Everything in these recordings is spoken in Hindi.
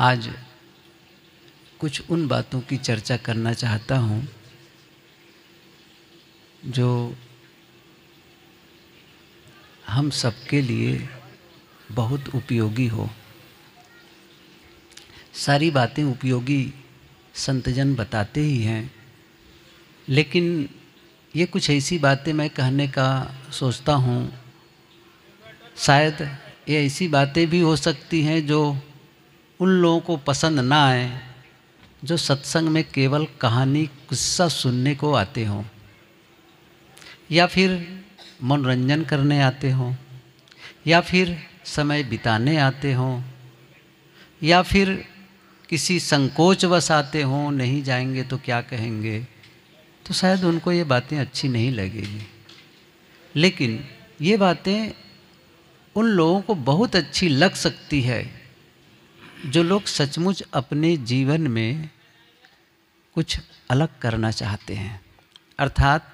आज कुछ उन बातों की चर्चा करना चाहता हूँ जो हम सबके लिए बहुत उपयोगी हो सारी बातें उपयोगी संतजन बताते ही हैं लेकिन ये कुछ ऐसी बातें मैं कहने का सोचता हूँ शायद ये ऐसी बातें भी हो सकती हैं जो उन लोगों को पसंद ना आए जो सत्संग में केवल कहानी किस्सा सुनने को आते हों या फिर मनोरंजन करने आते हों या फिर समय बिताने आते हों या फिर किसी संकोचवश आते हों नहीं जाएंगे तो क्या कहेंगे तो शायद उनको ये बातें अच्छी नहीं लगेगी लेकिन ये बातें उन लोगों को बहुत अच्छी लग सकती है जो लोग सचमुच अपने जीवन में कुछ अलग करना चाहते हैं अर्थात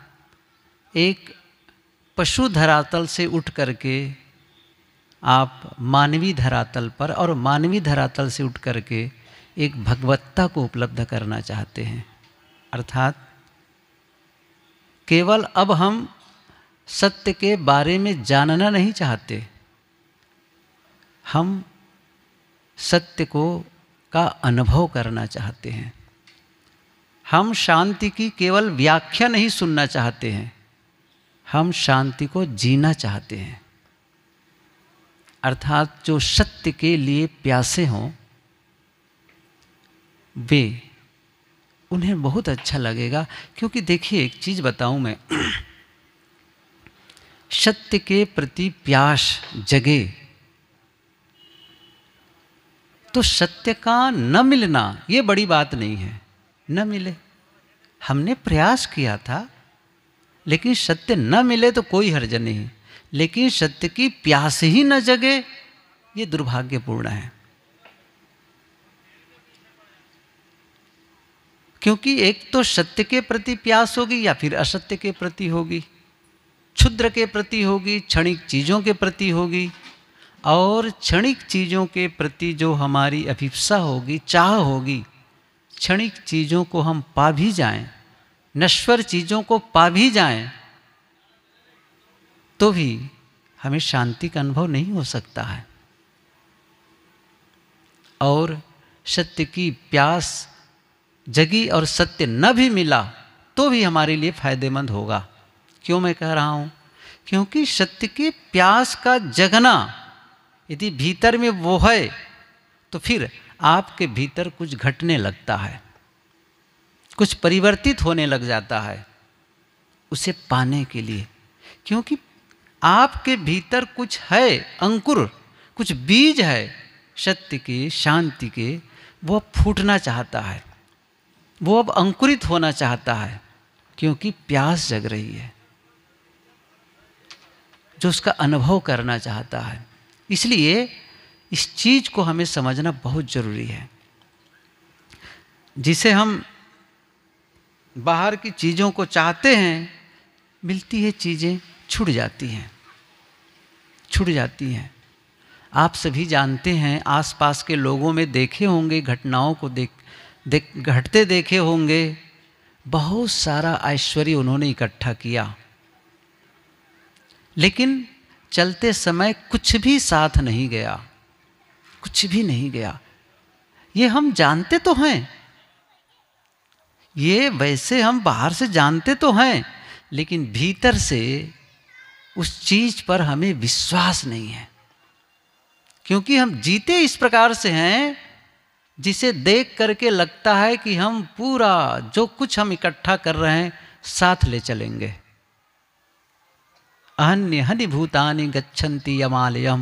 एक पशु धरातल से उठ करके आप मानवीय धरातल पर और मानवीय धरातल से उठ करके एक भगवत्ता को उपलब्ध करना चाहते हैं अर्थात केवल अब हम सत्य के बारे में जानना नहीं चाहते हम सत्य को का अनुभव करना चाहते हैं हम शांति की केवल व्याख्या नहीं सुनना चाहते हैं हम शांति को जीना चाहते हैं अर्थात जो सत्य के लिए प्यासे हों वे उन्हें बहुत अच्छा लगेगा क्योंकि देखिए एक चीज़ बताऊं मैं सत्य के प्रति प्यास जगे तो सत्य का न मिलना ये बड़ी बात नहीं है न मिले हमने प्रयास किया था लेकिन सत्य न मिले तो कोई हर्ज नहीं लेकिन सत्य की प्यास ही न जगे ये दुर्भाग्यपूर्ण है क्योंकि एक तो सत्य के प्रति प्यास होगी या फिर असत्य के प्रति होगी क्षुद्र के प्रति होगी क्षणिक चीज़ों के प्रति होगी और क्षणिक चीज़ों के प्रति जो हमारी अभिप्सा होगी चाह होगी क्षणिक चीज़ों को हम पा भी जाएं, नश्वर चीज़ों को पा भी जाएं, तो भी हमें शांति का अनुभव नहीं हो सकता है और सत्य की प्यास जगी और सत्य न भी मिला तो भी हमारे लिए फायदेमंद होगा क्यों मैं कह रहा हूँ क्योंकि सत्य की प्यास का जगना यदि भीतर में वो है तो फिर आपके भीतर कुछ घटने लगता है कुछ परिवर्तित होने लग जाता है उसे पाने के लिए क्योंकि आपके भीतर कुछ है अंकुर कुछ बीज है सत्य के शांति के वो अब फूटना चाहता है वो अब अंकुरित होना चाहता है क्योंकि प्यास जग रही है जो उसका अनुभव करना चाहता है इसलिए इस चीज़ को हमें समझना बहुत ज़रूरी है जिसे हम बाहर की चीज़ों को चाहते हैं मिलती है चीज़ें छुट जाती हैं छुट जाती हैं आप सभी जानते हैं आसपास के लोगों में देखे होंगे घटनाओं को देख देख घटते देखे होंगे बहुत सारा ऐश्वर्य उन्होंने इकट्ठा किया लेकिन चलते समय कुछ भी साथ नहीं गया कुछ भी नहीं गया ये हम जानते तो हैं ये वैसे हम बाहर से जानते तो हैं लेकिन भीतर से उस चीज पर हमें विश्वास नहीं है क्योंकि हम जीते इस प्रकार से हैं जिसे देख करके लगता है कि हम पूरा जो कुछ हम इकट्ठा कर रहे हैं साथ ले चलेंगे अहन्य हनि भूतानि गच्छन्ति यमालयम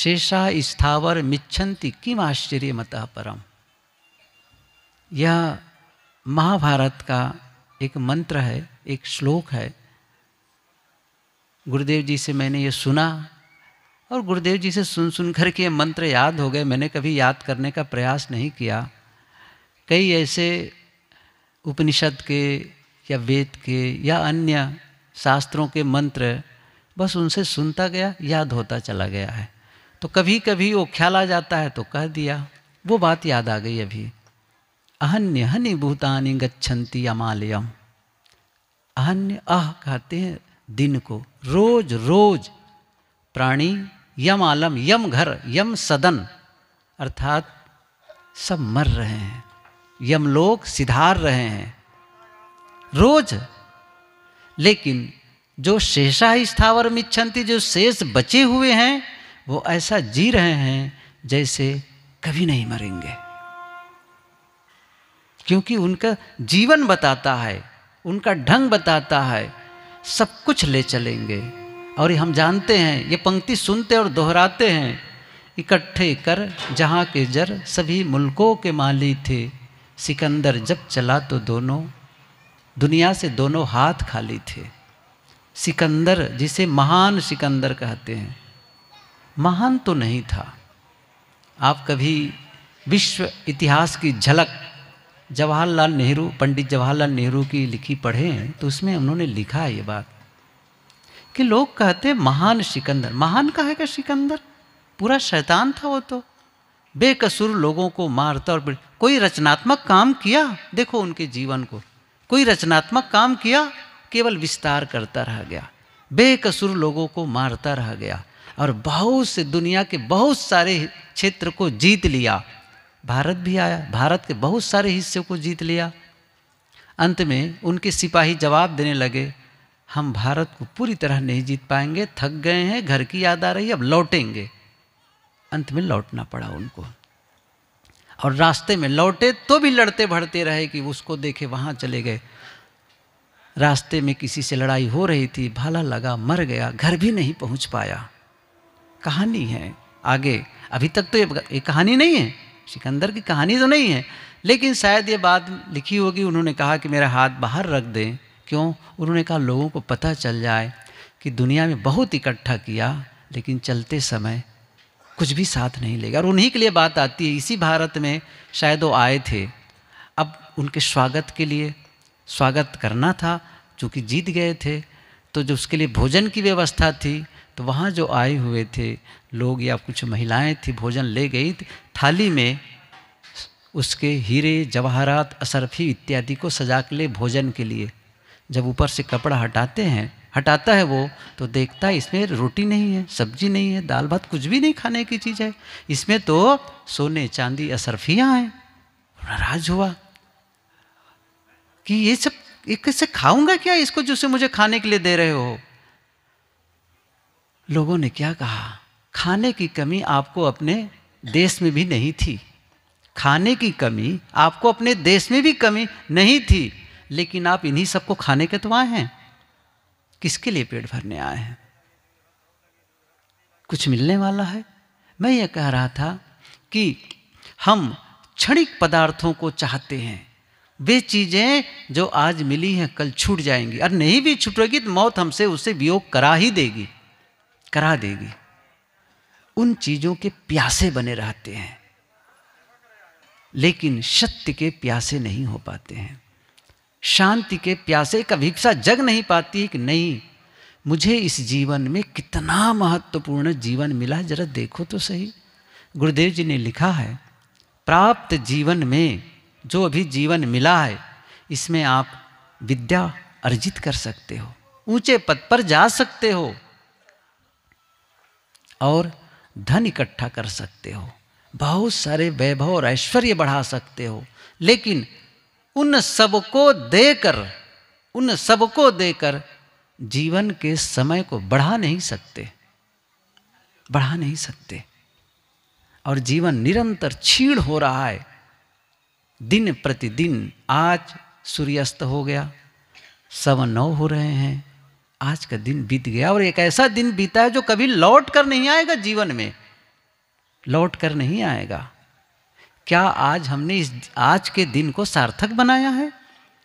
शेषा स्थावर मिच्छन्ति किम आश्चर्य मतः परम यह महाभारत का एक मंत्र है एक श्लोक है गुरुदेव जी से मैंने ये सुना और गुरुदेव जी से सुन सुन कर के ये मंत्र याद हो गए मैंने कभी याद करने का प्रयास नहीं किया कई ऐसे उपनिषद के या वेद के या अन्य शास्त्रों के मंत्र बस उनसे सुनता गया याद होता चला गया है तो कभी कभी वो ख्याल आ जाता है तो कह दिया वो बात याद आ गई अभी अहन्य हनि भूतानि गच्छन्ति अमालयम अहन्य अह कहते हैं दिन को रोज रोज प्राणी यम आलम यम घर यम सदन अर्थात सब मर रहे हैं यम लोग सिधार रहे हैं रोज लेकिन जो शेषा स्थावर मिच्छन्ति जो शेष बचे हुए हैं वो ऐसा जी रहे हैं जैसे कभी नहीं मरेंगे क्योंकि उनका जीवन बताता है उनका ढंग बताता है सब कुछ ले चलेंगे और हम जानते हैं ये पंक्ति सुनते और दोहराते हैं इकट्ठे कर जहाँ के जर सभी मुल्कों के माली थे सिकंदर जब चला तो दोनों दुनिया से दोनों हाथ खाली थे सिकंदर जिसे महान सिकंदर कहते हैं महान तो नहीं था आप कभी विश्व इतिहास की झलक जवाहरलाल नेहरू पंडित जवाहरलाल नेहरू की लिखी पढ़े हैं तो उसमें उन्होंने लिखा है ये बात कि लोग कहते महान सिकंदर महान है क्या सिकंदर पूरा शैतान था वो तो बेकसूर लोगों को मारता और कोई रचनात्मक काम किया देखो उनके जीवन को कोई रचनात्मक काम किया केवल विस्तार करता रह गया बेकसूर लोगों को मारता रह गया और बहुत से दुनिया के बहुत सारे क्षेत्र को जीत लिया भारत भी आया भारत के बहुत सारे हिस्से को जीत लिया अंत में उनके सिपाही जवाब देने लगे हम भारत को पूरी तरह नहीं जीत पाएंगे थक गए हैं घर की याद आ रही अब लौटेंगे अंत में लौटना पड़ा उनको और रास्ते में लौटे तो भी लड़ते भड़ते रहे कि उसको देखे वहाँ चले गए रास्ते में किसी से लड़ाई हो रही थी भाला लगा मर गया घर भी नहीं पहुँच पाया कहानी है आगे अभी तक तो ये, ये कहानी नहीं है सिकंदर की कहानी तो नहीं है लेकिन शायद ये बात लिखी होगी उन्होंने कहा कि मेरा हाथ बाहर रख दें क्यों उन्होंने कहा लोगों को पता चल जाए कि दुनिया में बहुत इकट्ठा किया लेकिन चलते समय कुछ भी साथ नहीं लेगा और उन्हीं के लिए बात आती है इसी भारत में शायद वो आए थे अब उनके स्वागत के लिए स्वागत करना था चूँकि जीत गए थे तो जो उसके लिए भोजन की व्यवस्था थी तो वहाँ जो आए हुए थे लोग या कुछ महिलाएं थी भोजन ले गई थाली में उसके हीरे जवाहरात असरफी इत्यादि को सजा के लिए भोजन के लिए जब ऊपर से कपड़ा हटाते हैं हटाता है वो तो देखता है इसमें रोटी नहीं है सब्जी नहीं है दाल भात कुछ भी नहीं खाने की चीज़ है इसमें तो सोने चांदी असरफियाँ हैं नाराज हुआ कि ये सब एक कैसे खाऊंगा क्या इसको से मुझे खाने के लिए दे रहे हो लोगों ने क्या कहा खाने की कमी आपको अपने देश में भी नहीं थी खाने की कमी आपको अपने देश में भी कमी नहीं थी लेकिन आप इन्हीं सबको खाने के तो आए हैं किसके लिए पेट भरने आए हैं कुछ मिलने वाला है मैं ये कह रहा था कि हम क्षणिक पदार्थों को चाहते हैं वे चीज़ें जो आज मिली हैं कल छूट जाएंगी और नहीं भी छूटेगी तो मौत हमसे उसे वियोग करा ही देगी करा देगी उन चीज़ों के प्यासे बने रहते हैं लेकिन सत्य के प्यासे नहीं हो पाते हैं शांति के प्यासे का भिक्षा जग नहीं पाती कि नहीं मुझे इस जीवन में कितना महत्वपूर्ण जीवन मिला जरा देखो तो सही गुरुदेव जी ने लिखा है प्राप्त जीवन में जो अभी जीवन मिला है इसमें आप विद्या अर्जित कर सकते हो ऊंचे पद पर जा सकते हो और धन इकट्ठा कर सकते हो बहुत सारे वैभव और ऐश्वर्य बढ़ा सकते हो लेकिन उन सबको देकर उन सबको देकर जीवन के समय को बढ़ा नहीं सकते बढ़ा नहीं सकते और जीवन निरंतर छीण हो रहा है दिन प्रतिदिन आज सूर्यास्त हो गया सवा नौ हो रहे हैं आज का दिन बीत गया और एक ऐसा दिन बीता है जो कभी लौट कर नहीं आएगा जीवन में लौट कर नहीं आएगा क्या आज हमने इस आज के दिन को सार्थक बनाया है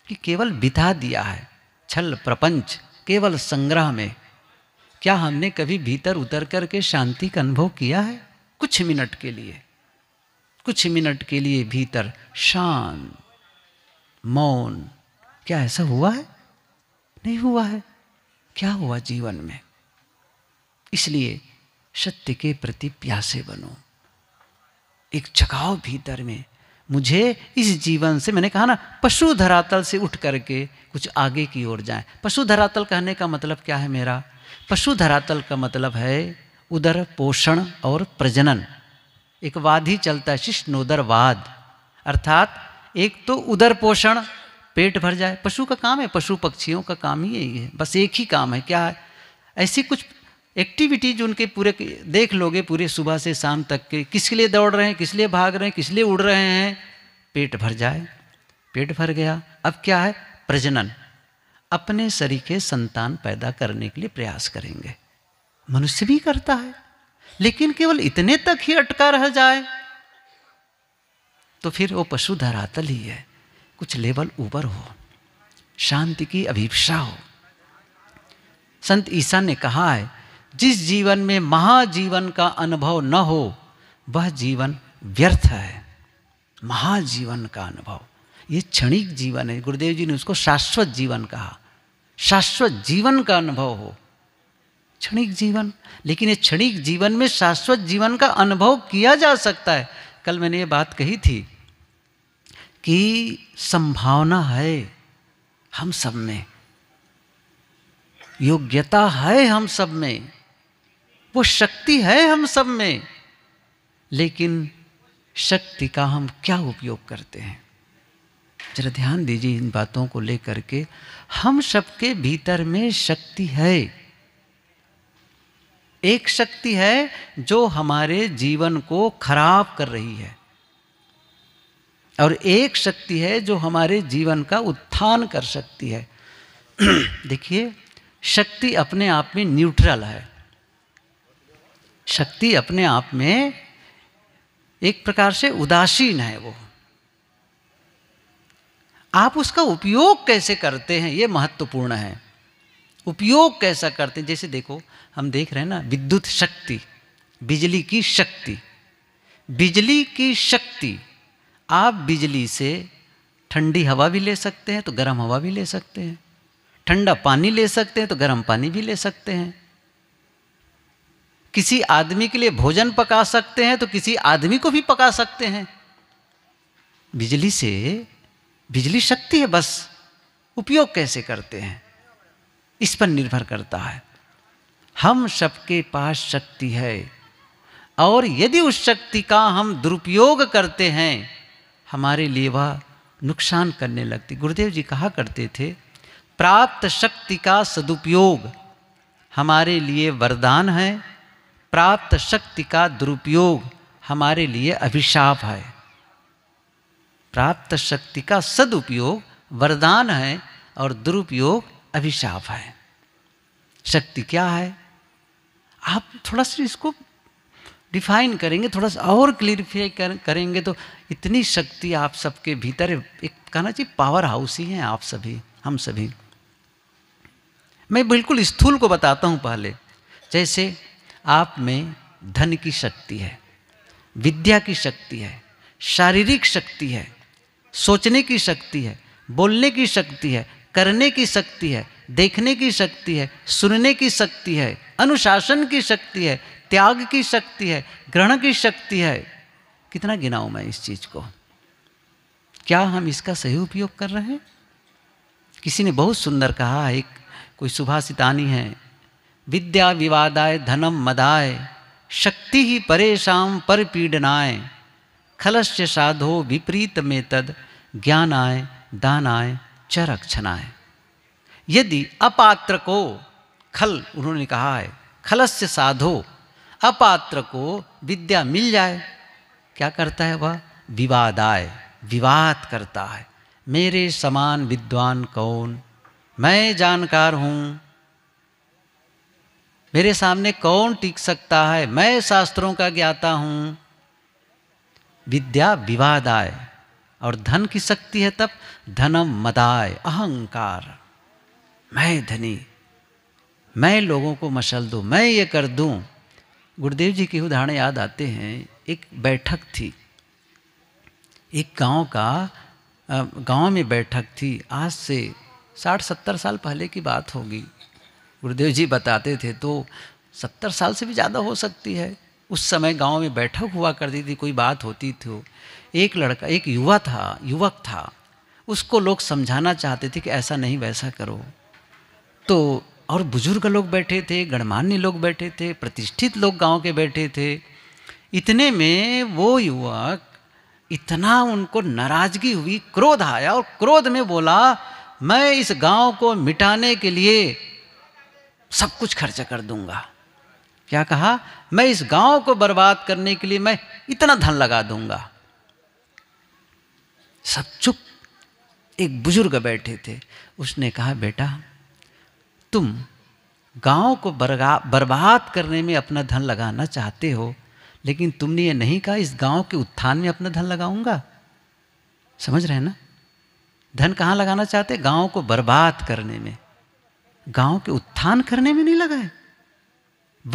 कि केवल बिता दिया है छल प्रपंच केवल संग्रह में क्या हमने कभी भीतर उतर कर के शांति का अनुभव किया है कुछ मिनट के लिए कुछ मिनट के लिए भीतर शांत मौन क्या ऐसा हुआ है नहीं हुआ है क्या हुआ जीवन में इसलिए सत्य के प्रति प्यासे बनो एक जगाओ भीतर में मुझे इस जीवन से मैंने कहा ना पशु धरातल से उठ करके कुछ आगे की ओर जाए पशु धरातल कहने का मतलब क्या है मेरा पशु धरातल का मतलब है उदर पोषण और प्रजनन एक वाद ही चलता है शिष्णोदर वाद अर्थात एक तो उदर पोषण पेट भर जाए पशु का काम है पशु पक्षियों का काम ही यही है बस एक ही काम है क्या है ऐसी कुछ एक्टिविटीज उनके पूरे देख लोगे पूरे सुबह से शाम तक के किस लिए दौड़ रहे हैं किस लिए भाग रहे हैं किस लिए उड़ रहे हैं पेट भर जाए पेट भर गया अब क्या है प्रजनन अपने शरीर के संतान पैदा करने के लिए प्रयास करेंगे मनुष्य भी करता है लेकिन केवल इतने तक ही अटका रह जाए तो फिर वो पशु धरातल ही है कुछ लेवल ऊपर हो शांति की अभिप्सा हो संत ईसा ने कहा है जिस जीवन में महाजीवन का अनुभव न हो वह जीवन व्यर्थ है महाजीवन का अनुभव ये क्षणिक जीवन है गुरुदेव जी ने उसको शाश्वत जीवन कहा शाश्वत जीवन का अनुभव हो क्षणिक जीवन लेकिन ये क्षणिक जीवन में शाश्वत जीवन का अनुभव किया जा सकता है कल मैंने ये बात कही थी कि संभावना है हम सब में योग्यता है हम सब में वो शक्ति है हम सब में लेकिन शक्ति का हम क्या उपयोग करते हैं जरा ध्यान दीजिए इन बातों को लेकर के हम सबके भीतर में शक्ति है एक शक्ति है जो हमारे जीवन को खराब कर रही है और एक शक्ति है जो हमारे जीवन का उत्थान कर सकती है देखिए शक्ति अपने आप में न्यूट्रल है शक्ति अपने आप में एक प्रकार से उदासीन है वो आप उसका उपयोग कैसे करते हैं ये महत्वपूर्ण है उपयोग कैसा करते हैं जैसे देखो हम देख रहे हैं ना विद्युत शक्ति बिजली की शक्ति बिजली की शक्ति आप बिजली से ठंडी हवा भी ले सकते हैं तो गर्म हवा भी ले सकते हैं ठंडा पानी ले सकते हैं तो गर्म पानी भी ले सकते हैं किसी आदमी के लिए भोजन पका सकते हैं तो किसी आदमी को भी पका सकते हैं बिजली से बिजली शक्ति है बस उपयोग कैसे करते हैं इस पर निर्भर करता है हम सबके पास शक्ति है और यदि उस शक्ति का हम दुरुपयोग करते हैं हमारे लिए वह नुकसान करने लगती गुरुदेव जी कहा करते थे प्राप्त शक्ति का सदुपयोग हमारे लिए वरदान है प्राप्त शक्ति का दुरुपयोग हमारे लिए अभिशाप है प्राप्त शक्ति का सदुपयोग वरदान है और दुरुपयोग अभिशाप है शक्ति क्या है आप थोड़ा सा इसको डिफाइन करेंगे थोड़ा सा और क्लियरिफाई कर, करेंगे तो इतनी शक्ति आप सबके भीतर एक कहना चाहिए पावर हाउस ही हैं आप सभी हम सभी मैं बिल्कुल स्थूल को बताता हूँ पहले जैसे आप में धन की शक्ति है विद्या की शक्ति है शारीरिक शक्ति है सोचने की शक्ति है बोलने की शक्ति है करने की शक्ति है देखने की शक्ति है सुनने की शक्ति है अनुशासन की शक्ति है त्याग की शक्ति है ग्रहण की शक्ति है कितना गिनाऊँ मैं इस चीज़ को क्या हम इसका सही उपयोग कर रहे हैं किसी ने बहुत सुंदर कहा एक कोई सुभाषितानी है विद्या विवादाय धनम मदाय शक्ति ही परेशान पर पीडनाय खलस्य साधो विपरीत में तद ज्ञानाय दानाय च यदि अपात्र को खल उन्होंने कहा है खलस्य साधो अपात्र को विद्या मिल जाए क्या करता है वह आए विवाद करता है मेरे समान विद्वान कौन मैं जानकार हूँ मेरे सामने कौन टिक सकता है मैं शास्त्रों का ज्ञाता हूं विद्या विवाद आय और धन की शक्ति है तब धनम मदाय अहंकार मैं धनी मैं लोगों को मसल दू मैं ये कर दू गुरुदेव जी के उदाहरण याद आते हैं एक बैठक थी एक गांव का गांव में बैठक थी आज से साठ सत्तर साल पहले की बात होगी गुरुदेव जी बताते थे तो सत्तर साल से भी ज़्यादा हो सकती है उस समय गांव में बैठक हुआ करती थी कोई बात होती थी एक लड़का एक युवा था युवक था उसको लोग समझाना चाहते थे कि ऐसा नहीं वैसा करो तो और बुजुर्ग लोग बैठे थे गणमान्य लोग बैठे थे प्रतिष्ठित लोग गांव के बैठे थे इतने में वो युवक इतना उनको नाराजगी हुई क्रोध आया और क्रोध में बोला मैं इस गांव को मिटाने के लिए सब कुछ खर्चा कर दूंगा क्या कहा मैं इस गांव को बर्बाद करने के लिए मैं इतना धन लगा दूंगा सब चुप एक बुजुर्ग बैठे थे उसने कहा बेटा तुम गांव को बर्बाद करने में अपना धन लगाना चाहते हो लेकिन तुमने ये नहीं कहा इस गांव के उत्थान में अपना धन लगाऊंगा समझ रहे ना धन कहाँ लगाना चाहते गांव को बर्बाद करने में गांव के उत्थान करने में नहीं लगाए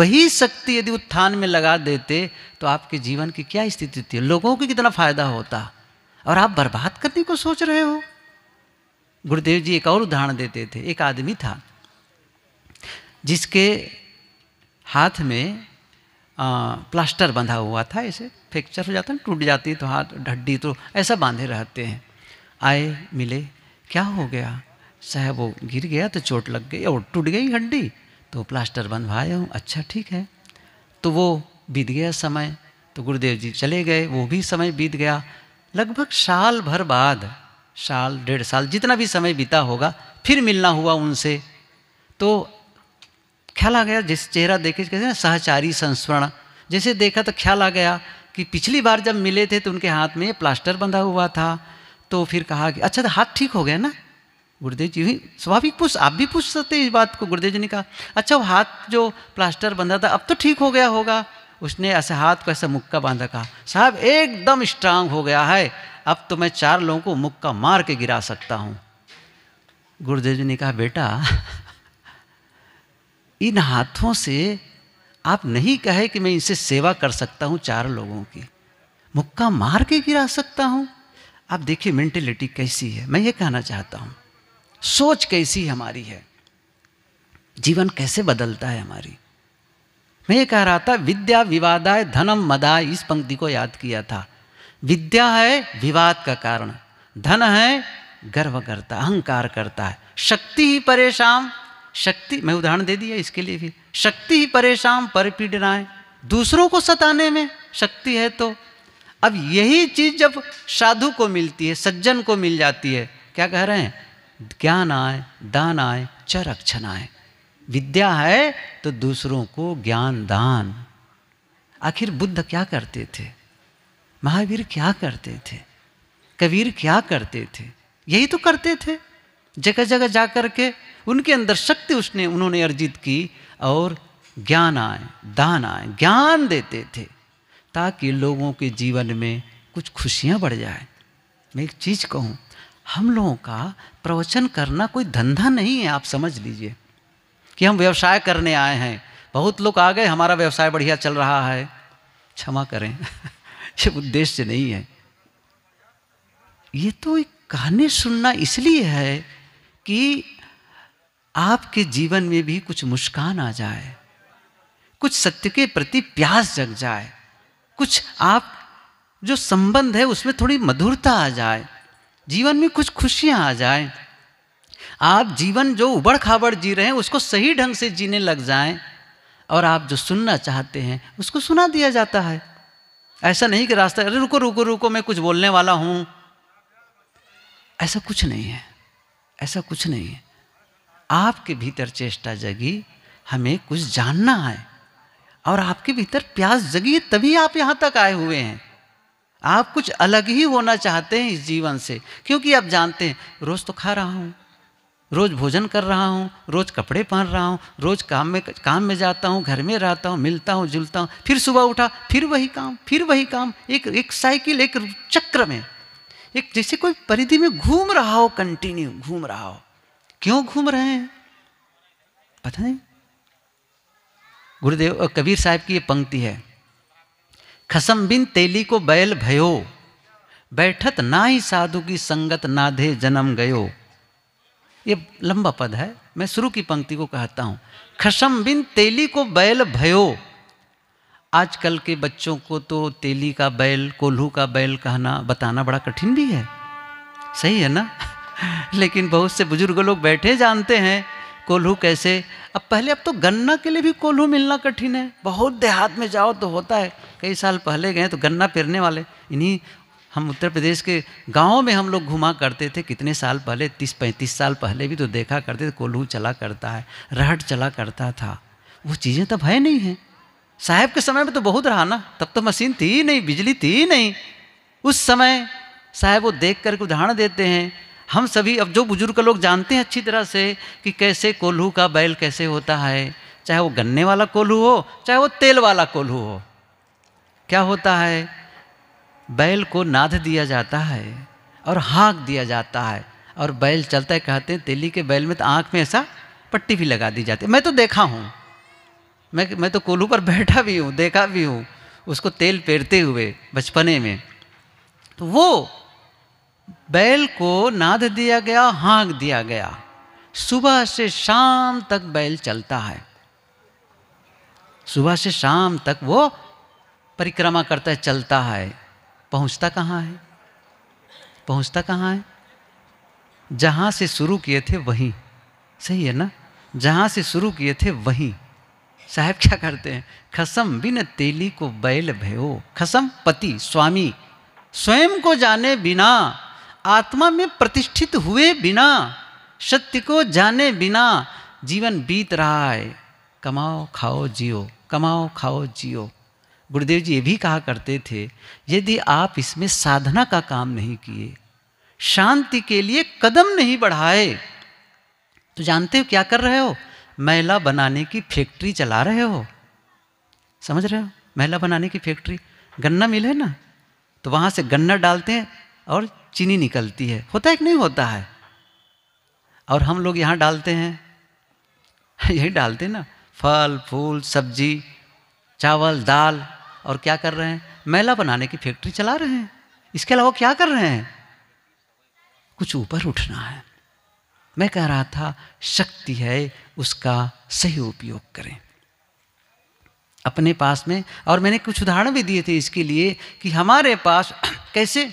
वही शक्ति यदि उत्थान में लगा देते तो आपके जीवन की क्या स्थिति थी लोगों को कितना फायदा होता और आप बर्बाद करने को सोच रहे हो गुरुदेव जी एक और उदाहरण देते थे एक आदमी था जिसके हाथ में आ, प्लास्टर बंधा हुआ था ऐसे फ्रैक्चर हो जाता है टूट जाती तो हाथ ढड्डी तो ऐसा बांधे रहते हैं आए मिले क्या हो गया साहब वो गिर गया तो चोट लग गई और टूट गई हड्डी तो प्लास्टर बनवाए हूँ अच्छा ठीक है तो वो बीत गया समय तो गुरुदेव जी चले गए वो भी समय बीत गया लगभग साल भर बाद साल डेढ़ साल जितना भी समय बीता होगा फिर मिलना हुआ उनसे तो ख्याल आ गया जिस चेहरा देखे कहते हैं सहचारी संस्मरण जैसे देखा तो ख्याल आ गया कि पिछली बार जब मिले थे तो उनके हाथ में प्लास्टर बंधा हुआ था तो फिर कहा कि अच्छा तो हाथ ठीक हो गया ना गुरुदेव जी भी स्वाभाविक पूछ आप भी पूछ सकते इस बात को गुरुदेव जी ने कहा अच्छा वो हाथ जो प्लास्टर बंधा था अब तो ठीक हो गया होगा उसने ऐसे हाथ को ऐसा मुक्का बांधा कहा साहब एकदम स्ट्रांग हो गया है अब तो मैं चार लोगों को मुक्का मार के गिरा सकता हूँ गुरुदेव जी ने कहा बेटा इन हाथों से आप नहीं कहे कि मैं इनसे सेवा कर सकता हूँ चार लोगों की मुक्का मार के गिरा सकता हूँ आप देखिए मेंटेलिटी कैसी है मैं ये कहना चाहता हूँ सोच कैसी हमारी है जीवन कैसे बदलता है हमारी मैं ये कह रहा था विद्या विवादाय धनम मदाय इस पंक्ति को याद किया था विद्या है विवाद का कारण धन है गर्व करता अहंकार करता है शक्ति ही परेशान शक्ति मैं उदाहरण दे दिया इसके लिए भी शक्ति ही परेशान पर दूसरों को सताने में शक्ति है तो अब यही चीज़ जब साधु को मिलती है सज्जन को मिल जाती है क्या कह रहे हैं ज्ञान आए दान आए च रक्षण आए विद्या है तो दूसरों को ज्ञान दान आखिर बुद्ध क्या करते थे महावीर क्या करते थे कबीर क्या करते थे यही तो करते थे जगह जगह जा कर के उनके अंदर शक्ति उसने उन्होंने अर्जित की और ज्ञान आए दान आए ज्ञान देते थे ताकि लोगों के जीवन में कुछ खुशियाँ बढ़ जाए मैं एक चीज़ कहूँ हम लोगों का प्रवचन करना कोई धंधा नहीं है आप समझ लीजिए कि हम व्यवसाय करने आए हैं बहुत लोग आ गए हमारा व्यवसाय बढ़िया चल रहा है क्षमा करें ये उद्देश्य नहीं है ये तो एक कहानी सुनना इसलिए है कि आपके जीवन में भी कुछ मुस्कान आ जाए कुछ सत्य के प्रति प्यास जग जाए कुछ आप जो संबंध है उसमें थोड़ी मधुरता आ जाए जीवन में कुछ खुशियां आ जाए आप जीवन जो उबड़ खाबड़ जी रहे हैं उसको सही ढंग से जीने लग जाए और आप जो सुनना चाहते हैं उसको सुना दिया जाता है ऐसा नहीं कि रास्ता अरे रुको रुको रुको मैं कुछ बोलने वाला हूं ऐसा कुछ नहीं है ऐसा कुछ नहीं है आपके भीतर चेष्टा जगी हमें कुछ जानना है और आपके भीतर प्यास जगी तभी आप यहां तक आए हुए हैं आप कुछ अलग ही होना चाहते हैं इस जीवन से क्योंकि आप जानते हैं रोज़ तो खा रहा हूँ रोज़ भोजन कर रहा हूँ रोज़ कपड़े पहन रहा हूँ रोज़ काम में काम में जाता हूँ घर में रहता हूँ मिलता हूँ जुलता हूँ फिर सुबह उठा फिर वही काम फिर वही काम एक एक साइकिल एक चक्र में एक जैसे कोई परिधि में घूम रहा हो कंटिन्यू घूम रहा हो क्यों घूम रहे हैं पता नहीं गुरुदेव कबीर साहब की ये पंक्ति है खसम बिन तेली को बैल भयो बैठत ना ही साधु की संगत नाधे जन्म गयो ये लंबा पद है मैं शुरू की पंक्ति को कहता हूं खसम बिन तेली को बैल भयो आजकल के बच्चों को तो तेली का बैल कोल्हू का बैल कहना बताना बड़ा कठिन भी है सही है ना लेकिन बहुत से बुजुर्ग लोग बैठे जानते हैं कोल्हू कैसे अब पहले अब तो गन्ना के लिए भी कोल्हू मिलना कठिन है बहुत देहात में जाओ तो होता है कई साल पहले गए तो गन्ना पेरने वाले इन्हीं हम उत्तर प्रदेश के गाँव में हम लोग घुमा करते थे कितने साल पहले तीस पैंतीस साल पहले भी तो देखा करते थे कोल्हू चला करता है रहट चला करता था वो चीज़ें तब है नहीं हैं साहब के समय में तो बहुत रहा ना तब तो मशीन थी ही नहीं बिजली थी ही नहीं उस समय साहब वो देख करके उदाहरण देते हैं हम सभी अब जो बुजुर्ग लोग जानते हैं अच्छी तरह से कि कैसे कोल्हू का बैल कैसे होता है चाहे वो गन्ने वाला कोल्हू हो चाहे वो तेल वाला कोल्हू हो क्या होता है बैल को नाद दिया जाता है और हाँक दिया जाता है और बैल चलता है कहते हैं तेली के बैल में तो आँख में ऐसा पट्टी भी लगा दी जाती है मैं तो देखा हूँ मैं मैं तो कोल्हू पर बैठा भी हूँ देखा भी हूँ उसको तेल पेरते हुए बचपने में तो वो बैल को नाद दिया गया हाँक दिया गया सुबह से शाम तक बैल चलता है सुबह से शाम तक वो परिक्रमा करता है चलता है पहुंचता कहाँ है पहुंचता कहाँ है जहाँ से शुरू किए थे वहीं सही है ना जहाँ से शुरू किए थे वहीं साहब क्या करते हैं खसम बिन तेली को बैल भयो खसम पति स्वामी स्वयं को जाने बिना आत्मा में प्रतिष्ठित हुए बिना सत्य को जाने बिना जीवन बीत रहा है कमाओ खाओ जियो कमाओ खाओ जियो गुरुदेव जी ये भी कहा करते थे यदि आप इसमें साधना का काम नहीं किए शांति के लिए कदम नहीं बढ़ाए तो जानते हो क्या कर रहे हो मैला बनाने की फैक्ट्री चला रहे हो समझ रहे हो मैला बनाने की फैक्ट्री गन्ना मिले ना तो वहां से गन्ना डालते हैं और चीनी निकलती है होता है कि नहीं होता है और हम लोग यहाँ डालते हैं यही डालते ना फल फूल सब्जी चावल दाल और क्या कर रहे हैं मैला बनाने की फैक्ट्री चला रहे हैं इसके अलावा क्या कर रहे हैं कुछ ऊपर उठना है मैं कह रहा था शक्ति है उसका सही उपयोग करें अपने पास में और मैंने कुछ उदाहरण भी दिए थे इसके लिए कि हमारे पास कैसे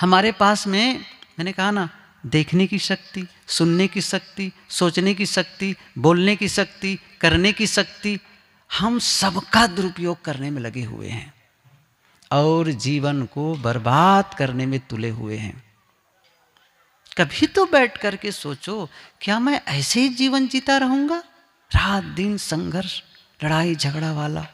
हमारे पास में मैंने कहा ना देखने की शक्ति सुनने की शक्ति सोचने की शक्ति बोलने की शक्ति करने की शक्ति हम सबका दुरुपयोग करने में लगे हुए हैं और जीवन को बर्बाद करने में तुले हुए हैं कभी तो बैठ करके सोचो क्या मैं ऐसे ही जीवन जीता रहूंगा रात दिन संघर्ष लड़ाई झगड़ा वाला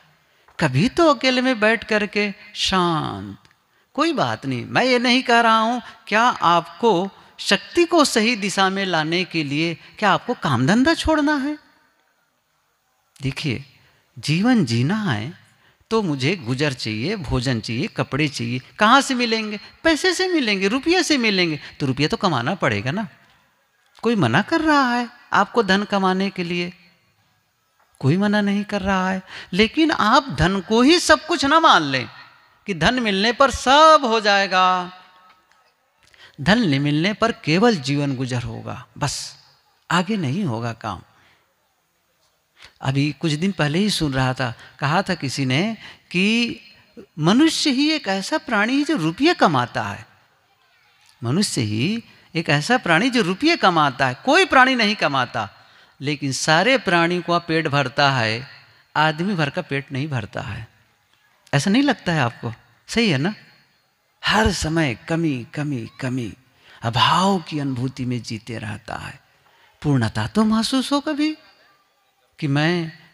कभी तो अकेले में बैठ करके शांत कोई बात नहीं मैं ये नहीं कह रहा हूँ क्या आपको शक्ति को सही दिशा में लाने के लिए क्या आपको काम धंधा छोड़ना है देखिए जीवन जीना है तो मुझे गुजर चाहिए भोजन चाहिए कपड़े चाहिए कहाँ से मिलेंगे पैसे से मिलेंगे रुपये से मिलेंगे तो रुपया तो कमाना पड़ेगा ना कोई मना कर रहा है आपको धन कमाने के लिए कोई मना नहीं कर रहा है लेकिन आप धन को ही सब कुछ ना मान लें कि धन मिलने पर सब हो जाएगा धन नहीं मिलने पर केवल जीवन गुजर होगा बस आगे नहीं होगा काम अभी कुछ दिन पहले ही सुन रहा था कहा था किसी ने कि मनुष्य ही एक ऐसा प्राणी है जो रुपये कमाता है मनुष्य ही एक ऐसा प्राणी जो रुपये कमाता है कोई प्राणी नहीं कमाता लेकिन सारे प्राणी का पेट भरता है आदमी भर का पेट नहीं भरता है ऐसा नहीं लगता है आपको सही है ना हर समय कमी कमी कमी अभाव की अनुभूति में जीते रहता है पूर्णता तो महसूस हो कभी कि मैं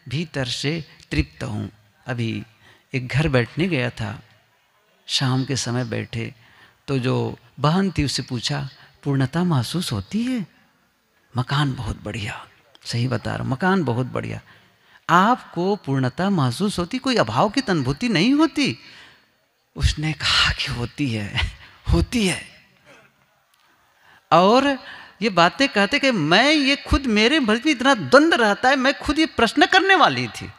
भीतर से तृप्त हूँ अभी एक घर बैठने गया था शाम के समय बैठे तो जो बहन थी उससे पूछा पूर्णता महसूस होती है मकान बहुत बढ़िया सही बता रहा मकान बहुत बढ़िया आपको पूर्णता महसूस होती कोई अभाव की अनुभूति नहीं होती उसने कहा कि होती है होती है और ये बातें कहते कि मैं ये खुद मेरे भर में इतना द्वंद्व रहता है मैं खुद ये प्रश्न करने वाली थी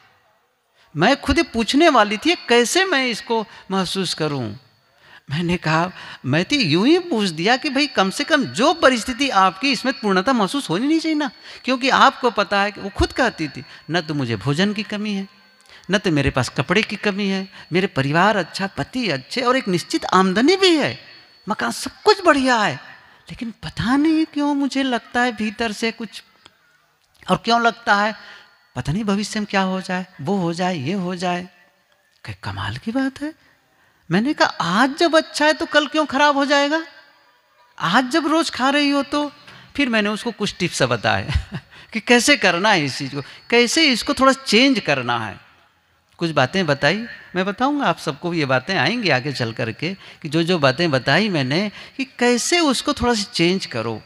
मैं खुद ये पूछने वाली थी कैसे मैं इसको महसूस करूं मैंने कहा मैं तो यूं ही पूछ दिया कि भाई कम से कम जो परिस्थिति आपकी इसमें पूर्णता महसूस होनी नहीं चाहिए ना क्योंकि आपको पता है कि वो खुद कहती थी न तो मुझे भोजन की कमी है न तो मेरे पास कपड़े की कमी है मेरे परिवार अच्छा पति अच्छे और एक निश्चित आमदनी भी है मकान सब कुछ बढ़िया है लेकिन पता नहीं क्यों मुझे लगता है भीतर से कुछ और क्यों लगता है पता नहीं भविष्य में क्या हो जाए वो हो जाए ये हो जाए कमाल की बात है मैंने कहा आज जब अच्छा है तो कल क्यों खराब हो जाएगा आज जब रोज खा रही हो तो फिर मैंने उसको कुछ टिप्स बताए कि कैसे करना है इस चीज़ को कैसे इसको थोड़ा चेंज करना है कुछ बातें बताई मैं बताऊंगा आप सबको ये बातें आएंगी आगे चल करके कि जो जो बातें बताई मैंने कि कैसे उसको थोड़ा सा चेंज करो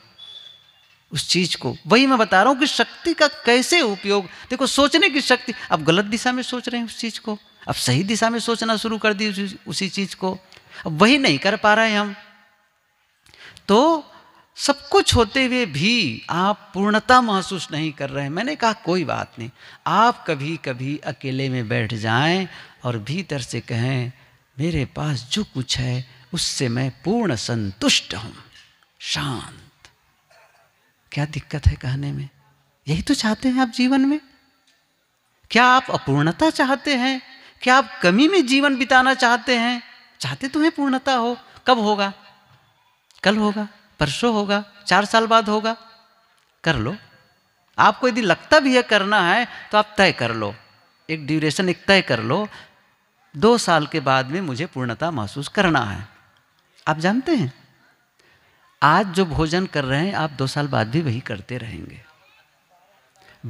उस चीज़ को वही मैं बता रहा हूँ कि शक्ति का कैसे उपयोग देखो सोचने की शक्ति आप गलत दिशा में सोच रहे हैं उस चीज़ को अब सही दिशा में सोचना शुरू कर दी उसी, उसी चीज़ को अब वही नहीं कर पा रहे हम तो सब कुछ होते हुए भी आप पूर्णता महसूस नहीं कर रहे हैं मैंने कहा कोई बात नहीं आप कभी कभी अकेले में बैठ जाएं और भीतर से कहें मेरे पास जो कुछ है उससे मैं पूर्ण संतुष्ट हूं शांत क्या दिक्कत है कहने में यही तो चाहते हैं आप जीवन में क्या आप अपूर्णता चाहते हैं क्या आप कमी में जीवन बिताना चाहते हैं चाहते तो है पूर्णता हो कब होगा कल होगा परसों होगा चार साल बाद होगा कर लो आपको यदि लगता भी है करना है तो आप तय कर लो एक ड्यूरेशन एक तय कर लो दो साल के बाद में मुझे पूर्णता महसूस करना है आप जानते हैं आज जो भोजन कर रहे हैं आप दो साल बाद भी वही करते रहेंगे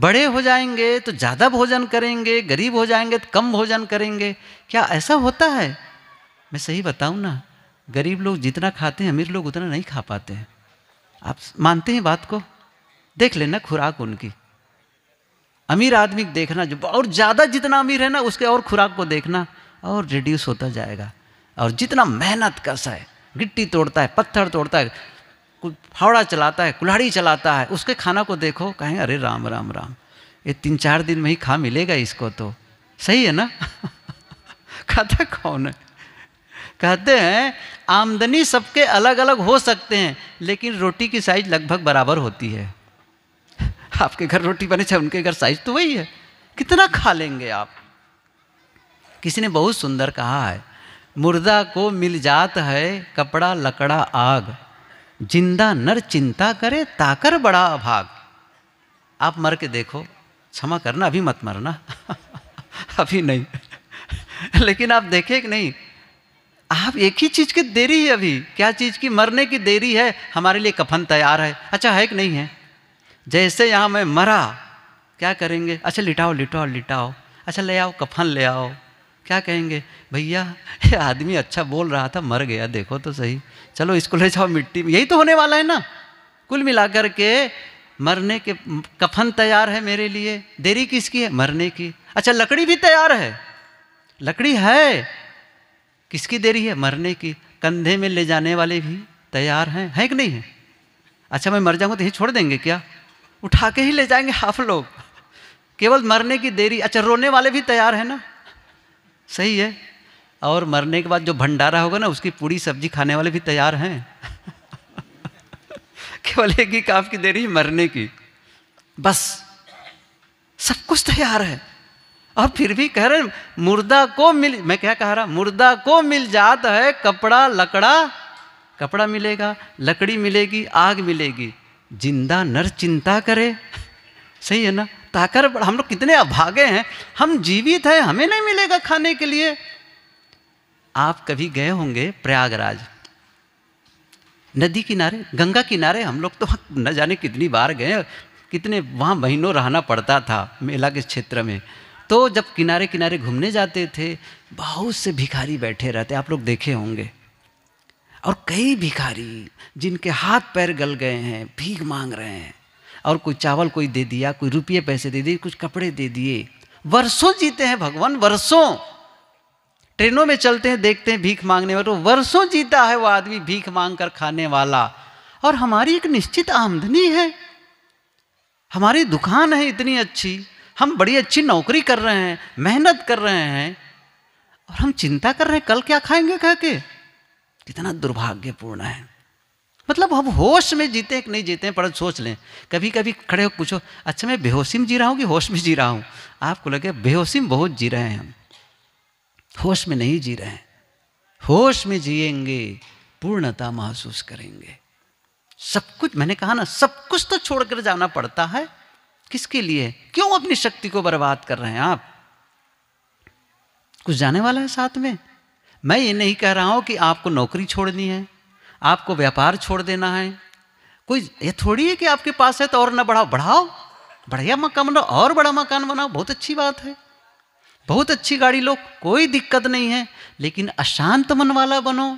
बड़े हो जाएंगे तो ज़्यादा भोजन करेंगे गरीब हो जाएंगे तो कम भोजन करेंगे क्या ऐसा होता है मैं सही बताऊँ ना गरीब लोग जितना खाते हैं अमीर लोग उतना नहीं खा पाते हैं आप मानते हैं बात को देख लेना खुराक उनकी अमीर आदमी देखना जो और ज़्यादा जितना अमीर है ना उसके और खुराक को देखना और रिड्यूस होता जाएगा और जितना मेहनत कसा है गिट्टी तोड़ता है पत्थर तोड़ता है फावड़ा चलाता है कुल्हाड़ी चलाता है उसके खाना को देखो कहेंगे अरे राम राम राम ये तीन चार दिन में ही खा मिलेगा इसको तो सही है ना खाता कौन है कहते हैं आमदनी सबके अलग अलग हो सकते हैं लेकिन रोटी की साइज लगभग बराबर होती है आपके घर रोटी बने चाहे उनके घर साइज तो वही है कितना खा लेंगे आप किसी ने बहुत सुंदर कहा है मुर्दा को मिल जात है कपड़ा लकड़ा आग जिंदा नर चिंता करे ताकर बड़ा अभाग आप मर के देखो क्षमा करना अभी मत मरना अभी नहीं लेकिन आप देखे कि नहीं आप एक ही चीज़ की देरी है अभी क्या चीज़ की मरने की देरी है हमारे लिए कफन तैयार है अच्छा है कि नहीं है जैसे यहाँ मैं मरा क्या करेंगे अच्छा लिटाओ लिटाओ लिटाओ अच्छा ले आओ कफन ले आओ क्या कहेंगे भैया ये आदमी अच्छा बोल रहा था मर गया देखो तो सही चलो इसको ले जाओ मिट्टी में यही तो होने वाला है ना कुल मिलाकर के मरने के कफन तैयार है मेरे लिए देरी किसकी है मरने की अच्छा लकड़ी भी तैयार है लकड़ी है किसकी देरी है मरने की कंधे में ले जाने वाले भी तैयार हैं है कि नहीं है अच्छा मैं मर जाऊँगा तो यही छोड़ देंगे क्या उठा के ही ले जाएंगे हाफ लोग केवल मरने की देरी अच्छा रोने वाले भी तैयार हैं ना सही है और मरने के बाद जो भंडारा होगा ना उसकी पूरी सब्जी खाने वाले भी तैयार हैं केवल एक ही काफ की देरी मरने की बस सब कुछ तैयार है और फिर भी कह रहे मुर्दा को मिल मैं क्या कह रहा मुर्दा को मिल जाता है कपड़ा लकड़ा कपड़ा मिलेगा लकड़ी मिलेगी आग मिलेगी जिंदा नर चिंता करे सही है ना ताकर हम लोग कितने अभागे हैं हम जीवित हैं हमें नहीं मिलेगा खाने के लिए आप कभी गए होंगे प्रयागराज नदी किनारे गंगा किनारे हम लोग तो न जाने कितनी बार गए कितने वहाँ महीनों रहना पड़ता था मेला के क्षेत्र में तो जब किनारे किनारे घूमने जाते थे बहुत से भिखारी बैठे रहते आप लोग देखे होंगे और कई भिखारी जिनके हाथ पैर गल गए हैं भीख मांग रहे हैं और कोई चावल कोई दे दिया कोई रुपये पैसे दे दिए कुछ कपड़े दे दिए वर्षों जीते हैं भगवान वर्षों ट्रेनों में चलते हैं देखते हैं भीख मांगने वाले तो वर्षों जीता है वो आदमी भीख मांग कर खाने वाला और हमारी एक निश्चित आमदनी है हमारी दुकान है इतनी अच्छी हम बड़ी अच्छी नौकरी कर रहे हैं मेहनत कर रहे हैं और हम चिंता कर रहे हैं कल क्या खाएंगे कह के कितना दुर्भाग्यपूर्ण है मतलब हम होश में जीते कि नहीं जीते पर सोच लें कभी कभी खड़े हो पूछो अच्छा मैं बेहोशी में जी रहा हूँ कि होश में जी रहा हूँ आपको लगे बेहोशी में बहुत जी रहे हैं हम होश में नहीं जी रहे हैं होश में जिएंगे पूर्णता महसूस करेंगे सब कुछ मैंने कहा ना सब कुछ तो छोड़कर जाना पड़ता है किसके लिए क्यों अपनी शक्ति को बर्बाद कर रहे हैं आप कुछ जाने वाला है साथ में मैं ये नहीं कह रहा हूं कि आपको नौकरी छोड़नी है आपको व्यापार छोड़ देना है कोई ये थोड़ी है कि आपके पास है तो और ना बढ़ाओ बढ़ाओ बढ़िया मकान बनाओ और बड़ा मकान बनाओ बहुत अच्छी बात है बहुत अच्छी गाड़ी लो कोई दिक्कत नहीं है लेकिन अशांत मन वाला बनो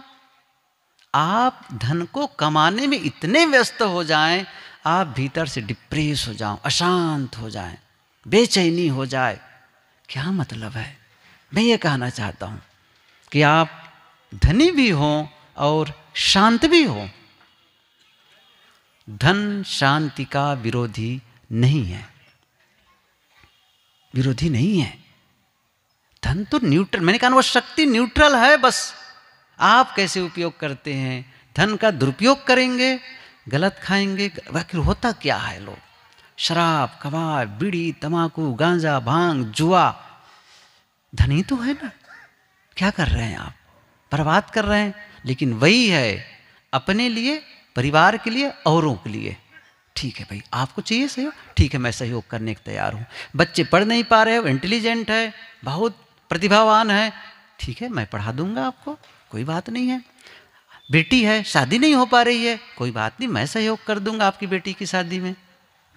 आप धन को कमाने में इतने व्यस्त हो जाएं आप भीतर से डिप्रेस हो जाओ अशांत हो जाए बेचैनी हो जाए क्या मतलब है मैं ये कहना चाहता हूँ कि आप धनी भी हों और शांत भी हो धन शांति का विरोधी नहीं है विरोधी नहीं है धन तो न्यूट्रल मैंने कहा वो शक्ति न्यूट्रल है बस आप कैसे उपयोग करते हैं धन का दुरुपयोग करेंगे गलत खाएंगे आखिर होता क्या है लोग शराब कबाब बीड़ी तमाकू गांजा भांग जुआ धनी तो है ना क्या कर रहे हैं आप बर्बाद कर रहे हैं लेकिन वही है अपने लिए परिवार के लिए औरों के लिए ठीक है भाई आपको चाहिए सहयोग ठीक है मैं सहयोग करने को तैयार हूँ बच्चे पढ़ नहीं पा रहे हो इंटेलिजेंट है बहुत प्रतिभावान है ठीक है मैं पढ़ा दूंगा आपको कोई बात नहीं है बेटी है शादी नहीं हो पा रही है कोई बात नहीं मैं सहयोग कर दूंगा आपकी बेटी की शादी में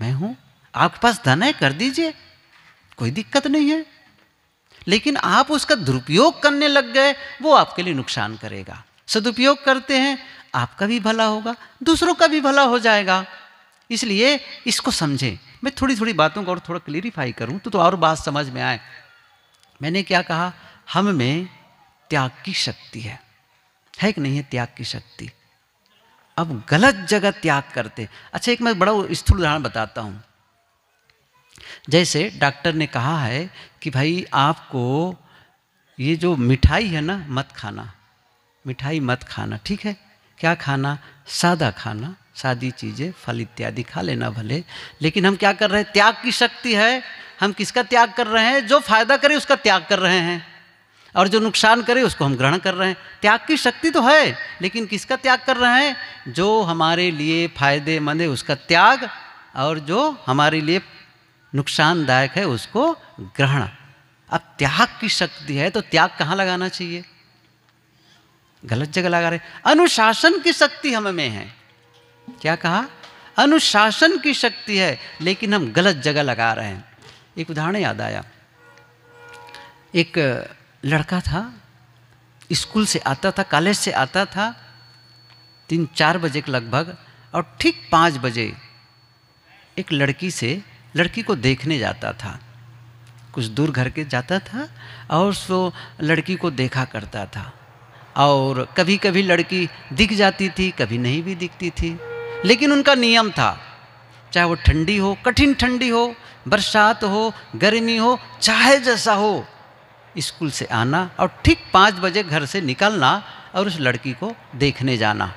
मैं हूँ आपके पास धन है कर दीजिए कोई दिक्कत नहीं है लेकिन आप उसका दुरुपयोग करने लग गए वो आपके लिए नुकसान करेगा सदुपयोग करते हैं आपका भी भला होगा दूसरों का भी भला हो जाएगा इसलिए इसको समझें मैं थोड़ी थोड़ी बातों को और थोड़ा क्लियरिफाई करूं तो, तो और बात समझ में आए मैंने क्या कहा हम में त्याग की शक्ति है है कि नहीं है त्याग की शक्ति अब गलत जगह त्याग करते अच्छा एक मैं बड़ा स्थूल उदाहरण बताता हूं जैसे डॉक्टर ने कहा है कि भाई आपको ये जो मिठाई है ना मत खाना मिठाई मत खाना ठीक है क्या खाना सादा खाना सादी चीज़ें फल इत्यादि खा लेना भले लेकिन हम क्या कर रहे हैं त्याग की शक्ति है हम किसका त्याग कर रहे हैं जो फ़ायदा करे उसका त्याग कर रहे हैं और जो नुकसान करे उसको हम ग्रहण कर रहे हैं त्याग की शक्ति तो है लेकिन किसका त्याग कर रहे हैं जो हमारे लिए फ़ायदेमंद है उसका त्याग और जो हमारे लिए नुकसानदायक है उसको ग्रहण अब त्याग की शक्ति है तो त्याग कहाँ लगाना चाहिए गलत जगह लगा रहे अनुशासन की शक्ति हम में है क्या कहा अनुशासन की शक्ति है लेकिन हम गलत जगह लगा रहे हैं एक उदाहरण याद आया एक लड़का था स्कूल से आता था कॉलेज से आता था तीन चार बजे के लगभग और ठीक पाँच बजे एक लड़की से लड़की को देखने जाता था कुछ दूर घर के जाता था और सो लड़की को देखा करता था और कभी कभी लड़की दिख जाती थी कभी नहीं भी दिखती थी लेकिन उनका नियम था चाहे वो ठंडी हो कठिन ठंडी हो बरसात हो गर्मी हो चाहे जैसा हो स्कूल से आना और ठीक पाँच बजे घर से निकलना और उस लड़की को देखने जाना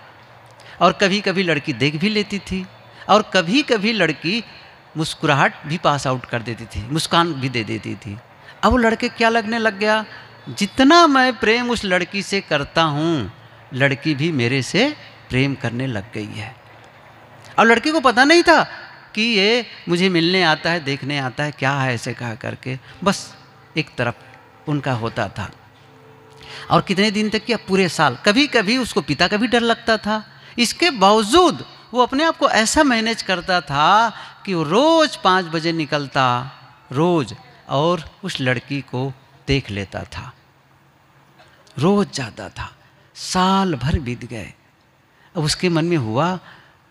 और कभी कभी लड़की देख भी लेती थी और कभी कभी लड़की मुस्कुराहट भी पास आउट कर देती थी मुस्कान भी दे देती थी अब वो लड़के क्या लगने लग गया जितना मैं प्रेम उस लड़की से करता हूँ लड़की भी मेरे से प्रेम करने लग गई है और लड़की को पता नहीं था कि ये मुझे मिलने आता है देखने आता है क्या है ऐसे कहा करके बस एक तरफ उनका होता था और कितने दिन तक किया पूरे साल कभी कभी उसको पिता का भी डर लगता था इसके बावजूद वो अपने आप को ऐसा मैनेज करता था कि वो रोज़ पाँच बजे निकलता रोज़ और उस लड़की को देख लेता था रोज जाता था साल भर बीत गए अब उसके मन में हुआ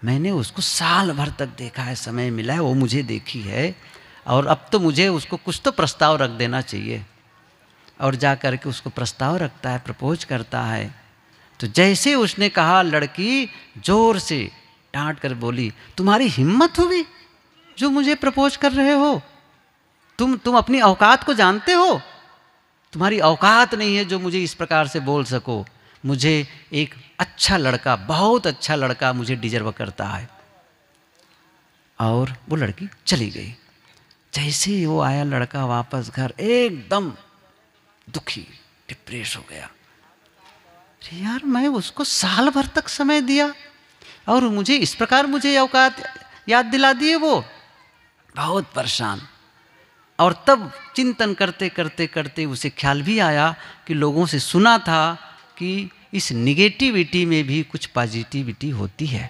मैंने उसको साल भर तक देखा है समय मिला है वो मुझे देखी है और अब तो मुझे उसको कुछ तो प्रस्ताव रख देना चाहिए और जा कर के उसको प्रस्ताव रखता है प्रपोज करता है तो जैसे उसने कहा लड़की जोर से डांट कर बोली तुम्हारी हिम्मत हुई जो मुझे प्रपोज कर रहे हो तुम तुम अपनी औकात को जानते हो तुम्हारी औकात नहीं है जो मुझे इस प्रकार से बोल सको मुझे एक अच्छा लड़का बहुत अच्छा लड़का मुझे डिजर्व करता है और वो लड़की चली गई जैसे ही वो आया लड़का वापस घर एकदम दुखी डिप्रेस हो गया अरे यार मैं उसको साल भर तक समय दिया और मुझे इस प्रकार मुझे औकात याद दिला दिए वो बहुत परेशान और तब चिंतन करते करते करते उसे ख्याल भी आया कि लोगों से सुना था कि इस निगेटिविटी में भी कुछ पॉजिटिविटी होती है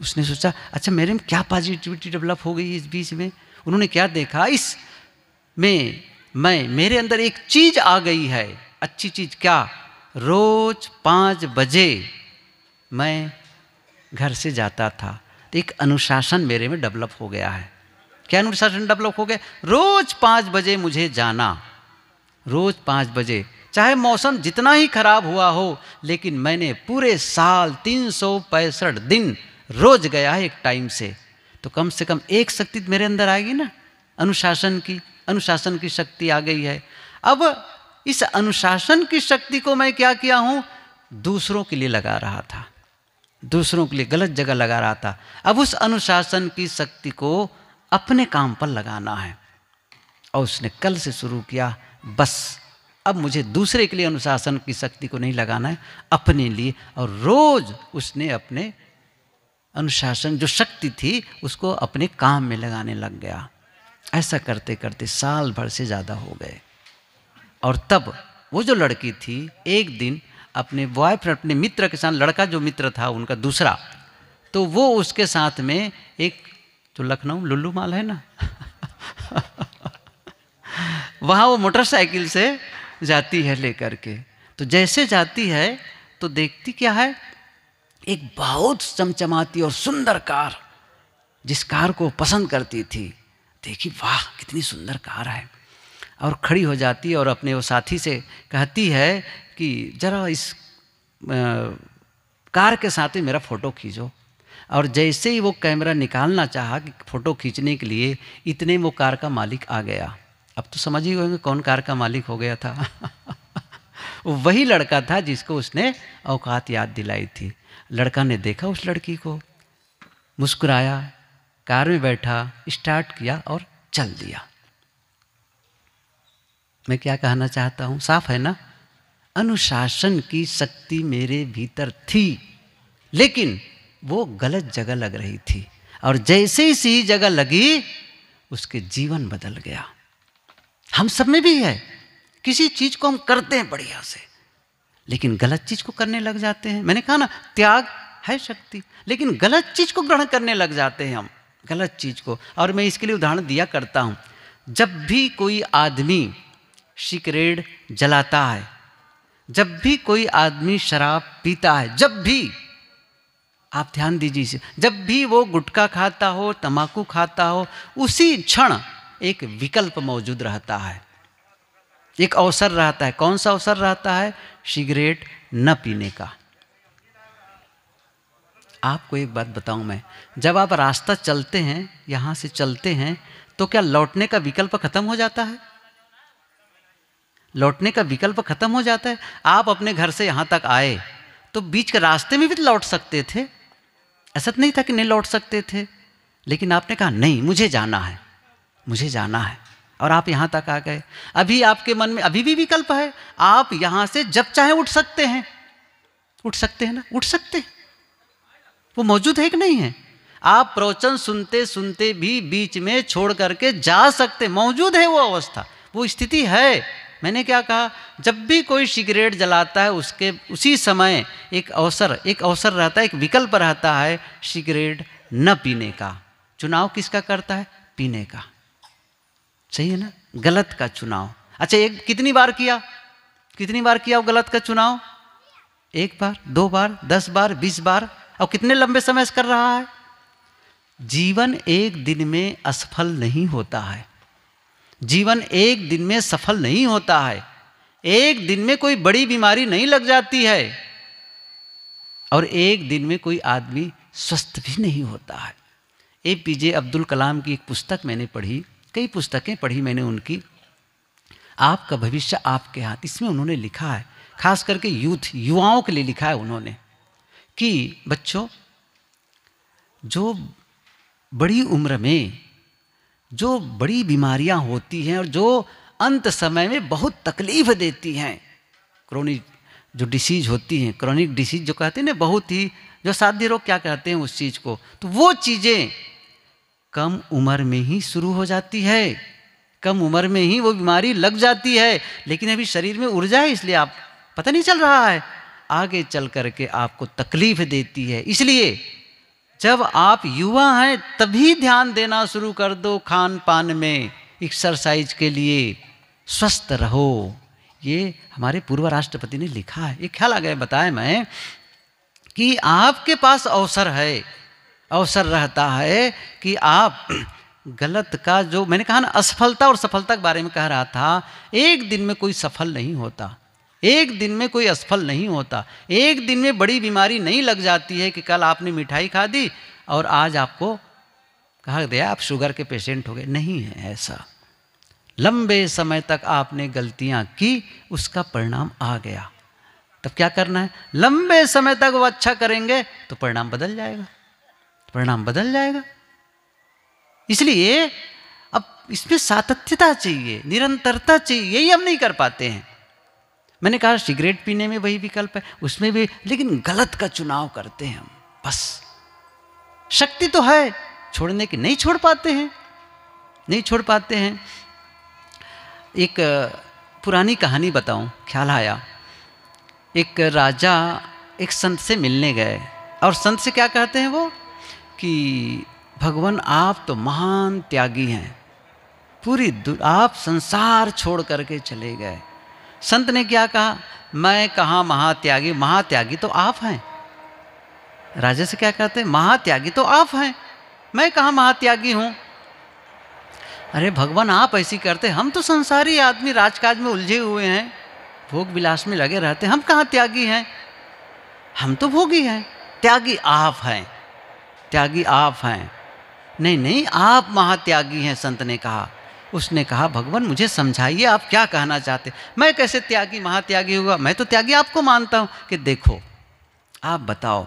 उसने सोचा अच्छा मेरे में क्या पॉजिटिविटी डेवलप हो गई इस बीच में उन्होंने क्या देखा इस में मैं मेरे अंदर एक चीज़ आ गई है अच्छी चीज़ क्या रोज़ पाँच बजे मैं घर से जाता था तो एक अनुशासन मेरे में डेवलप हो गया है क्या अनुशासन डेवलप हो गया रोज पाँच बजे मुझे जाना रोज पाँच बजे चाहे मौसम जितना ही खराब हुआ हो लेकिन मैंने पूरे साल तीन सौ पैंसठ दिन रोज गया है एक टाइम से तो कम से कम एक शक्ति तो मेरे अंदर आएगी ना अनुशासन की अनुशासन की शक्ति आ गई है अब इस अनुशासन की शक्ति को मैं क्या किया हूँ दूसरों के लिए लगा रहा था दूसरों के लिए गलत जगह लगा रहा था अब उस अनुशासन की शक्ति को अपने काम पर लगाना है और उसने कल से शुरू किया बस अब मुझे दूसरे के लिए अनुशासन की शक्ति को नहीं लगाना है अपने लिए और रोज उसने अपने अनुशासन जो शक्ति थी उसको अपने काम में लगाने लग गया ऐसा करते करते साल भर से ज़्यादा हो गए और तब वो जो लड़की थी एक दिन अपने बॉयफ्रेंड अपने मित्र के साथ लड़का जो मित्र था उनका दूसरा तो वो उसके साथ में एक तो लखनऊ लुल्लू माल है ना वहाँ वो मोटरसाइकिल से जाती है लेकर के तो जैसे जाती है तो देखती क्या है एक बहुत चमचमाती और सुंदर कार जिस कार को पसंद करती थी देखी वाह कितनी सुंदर कार है और खड़ी हो जाती है और अपने वो साथी से कहती है कि ज़रा इस आ, कार के साथ ही मेरा फ़ोटो खींचो और जैसे ही वो कैमरा निकालना चाहा कि फ़ोटो खींचने के लिए इतने वो कार का मालिक आ गया अब तो समझ ही होंगे कौन कार का मालिक हो गया था वही लड़का था जिसको उसने औकात याद दिलाई थी लड़का ने देखा उस लड़की को मुस्कुराया कार में बैठा स्टार्ट किया और चल दिया मैं क्या कहना चाहता हूँ साफ है ना अनुशासन की शक्ति मेरे भीतर थी लेकिन वो गलत जगह लग रही थी और जैसे ही सही जगह लगी उसके जीवन बदल गया हम सब में भी है किसी चीज़ को हम करते हैं बढ़िया से लेकिन गलत चीज़ को करने लग जाते हैं मैंने कहा ना त्याग है शक्ति लेकिन गलत चीज़ को ग्रहण करने लग जाते हैं हम गलत चीज़ को और मैं इसके लिए उदाहरण दिया करता हूँ जब भी कोई आदमी सिगरेट जलाता है जब भी कोई आदमी शराब पीता है जब भी आप ध्यान दीजिए इसे जब भी वो गुटखा खाता हो तंबाकू खाता हो उसी क्षण एक विकल्प मौजूद रहता है एक अवसर रहता है कौन सा अवसर रहता है सिगरेट न पीने का आपको एक बात बताऊं मैं जब आप रास्ता चलते हैं यहां से चलते हैं तो क्या लौटने का विकल्प खत्म हो जाता है लौटने का विकल्प खत्म हो जाता है आप अपने घर से यहां तक आए तो बीच के रास्ते में भी तो लौट सकते थे ऐसा नहीं था कि नहीं लौट सकते थे लेकिन आपने कहा नहीं मुझे जाना है मुझे जाना है और आप यहाँ तक आ गए अभी आपके मन में अभी भी विकल्प है आप यहाँ से जब चाहे उठ सकते हैं उठ सकते हैं ना उठ सकते हैं वो मौजूद है कि नहीं है आप प्रवचन सुनते सुनते भी बीच में छोड़ करके जा सकते मौजूद है वो अवस्था वो स्थिति है मैंने क्या कहा जब भी कोई सिगरेट जलाता है उसके उसी समय एक अवसर एक अवसर रहता है एक विकल्प रहता है सिगरेट न पीने का चुनाव किसका करता है पीने का सही है ना गलत का चुनाव अच्छा एक कितनी बार किया कितनी बार किया गलत का चुनाव एक बार दो बार दस बार बीस बार और कितने लंबे समय से कर रहा है जीवन एक दिन में असफल नहीं होता है जीवन एक दिन में सफल नहीं होता है एक दिन में कोई बड़ी बीमारी नहीं लग जाती है और एक दिन में कोई आदमी स्वस्थ भी नहीं होता है ए पी जे अब्दुल कलाम की एक पुस्तक मैंने पढ़ी कई पुस्तकें पढ़ी मैंने उनकी आपका भविष्य आपके हाथ इसमें उन्होंने लिखा है खास करके यूथ युवाओं के लिए लिखा है उन्होंने कि बच्चों जो बड़ी उम्र में जो बड़ी बीमारियां होती हैं और जो अंत समय में बहुत तकलीफ देती हैं क्रोनिक जो डिसीज होती हैं क्रोनिक डिसीज जो कहते हैं ना बहुत ही जो साध्य रोग क्या कहते हैं उस चीज़ को तो वो चीज़ें कम उम्र में ही शुरू हो जाती है कम उम्र में ही वो बीमारी लग जाती है लेकिन अभी शरीर में ऊर्जा है इसलिए आप पता नहीं चल रहा है आगे चल करके आपको तकलीफ देती है इसलिए जब आप युवा हैं तभी ध्यान देना शुरू कर दो खान पान में एक्सरसाइज के लिए स्वस्थ रहो ये हमारे पूर्व राष्ट्रपति ने लिखा है ये ख्याल आ गया बताए मैं कि आपके पास अवसर है अवसर रहता है कि आप गलत का जो मैंने कहा ना असफलता और सफलता के बारे में कह रहा था एक दिन में कोई सफल नहीं होता एक दिन में कोई असफल नहीं होता एक दिन में बड़ी बीमारी नहीं लग जाती है कि कल आपने मिठाई खा दी और आज आपको कहा गया आप शुगर के पेशेंट हो गए नहीं है ऐसा लंबे समय तक आपने गलतियां की उसका परिणाम आ गया तब क्या करना है लंबे समय तक वो अच्छा करेंगे तो परिणाम बदल जाएगा परिणाम बदल जाएगा इसलिए अब इसमें सातत्यता चाहिए निरंतरता चाहिए यही हम नहीं कर पाते हैं मैंने कहा सिगरेट पीने में वही विकल्प है उसमें भी लेकिन गलत का चुनाव करते हैं हम बस शक्ति तो है छोड़ने की नहीं छोड़ पाते हैं नहीं छोड़ पाते हैं एक पुरानी कहानी बताऊं ख्याल आया एक राजा एक संत से मिलने गए और संत से क्या कहते हैं वो कि भगवान आप तो महान त्यागी हैं पूरी आप संसार छोड़ करके चले गए संत ने क्या कहा मैं कहा महात्यागी महात्यागी तो आप हैं राजा से क्या कहते हैं महात्यागी तो आप हैं मैं कहा महात्यागी हूं अरे भगवान आप ऐसी करते हम तो संसारी आदमी राजकाज में उलझे हुए हैं भोग विलास में लगे रहते हम कहाँ त्यागी हैं हम तो भोगी हैं त्यागी आप हैं त्यागी आप हैं नहीं नहीं आप महात्यागी हैं संत ने कहा उसने कहा भगवान मुझे समझाइए आप क्या कहना चाहते मैं कैसे त्यागी महात्यागी हुआ मैं तो त्यागी आपको मानता हूं कि देखो आप बताओ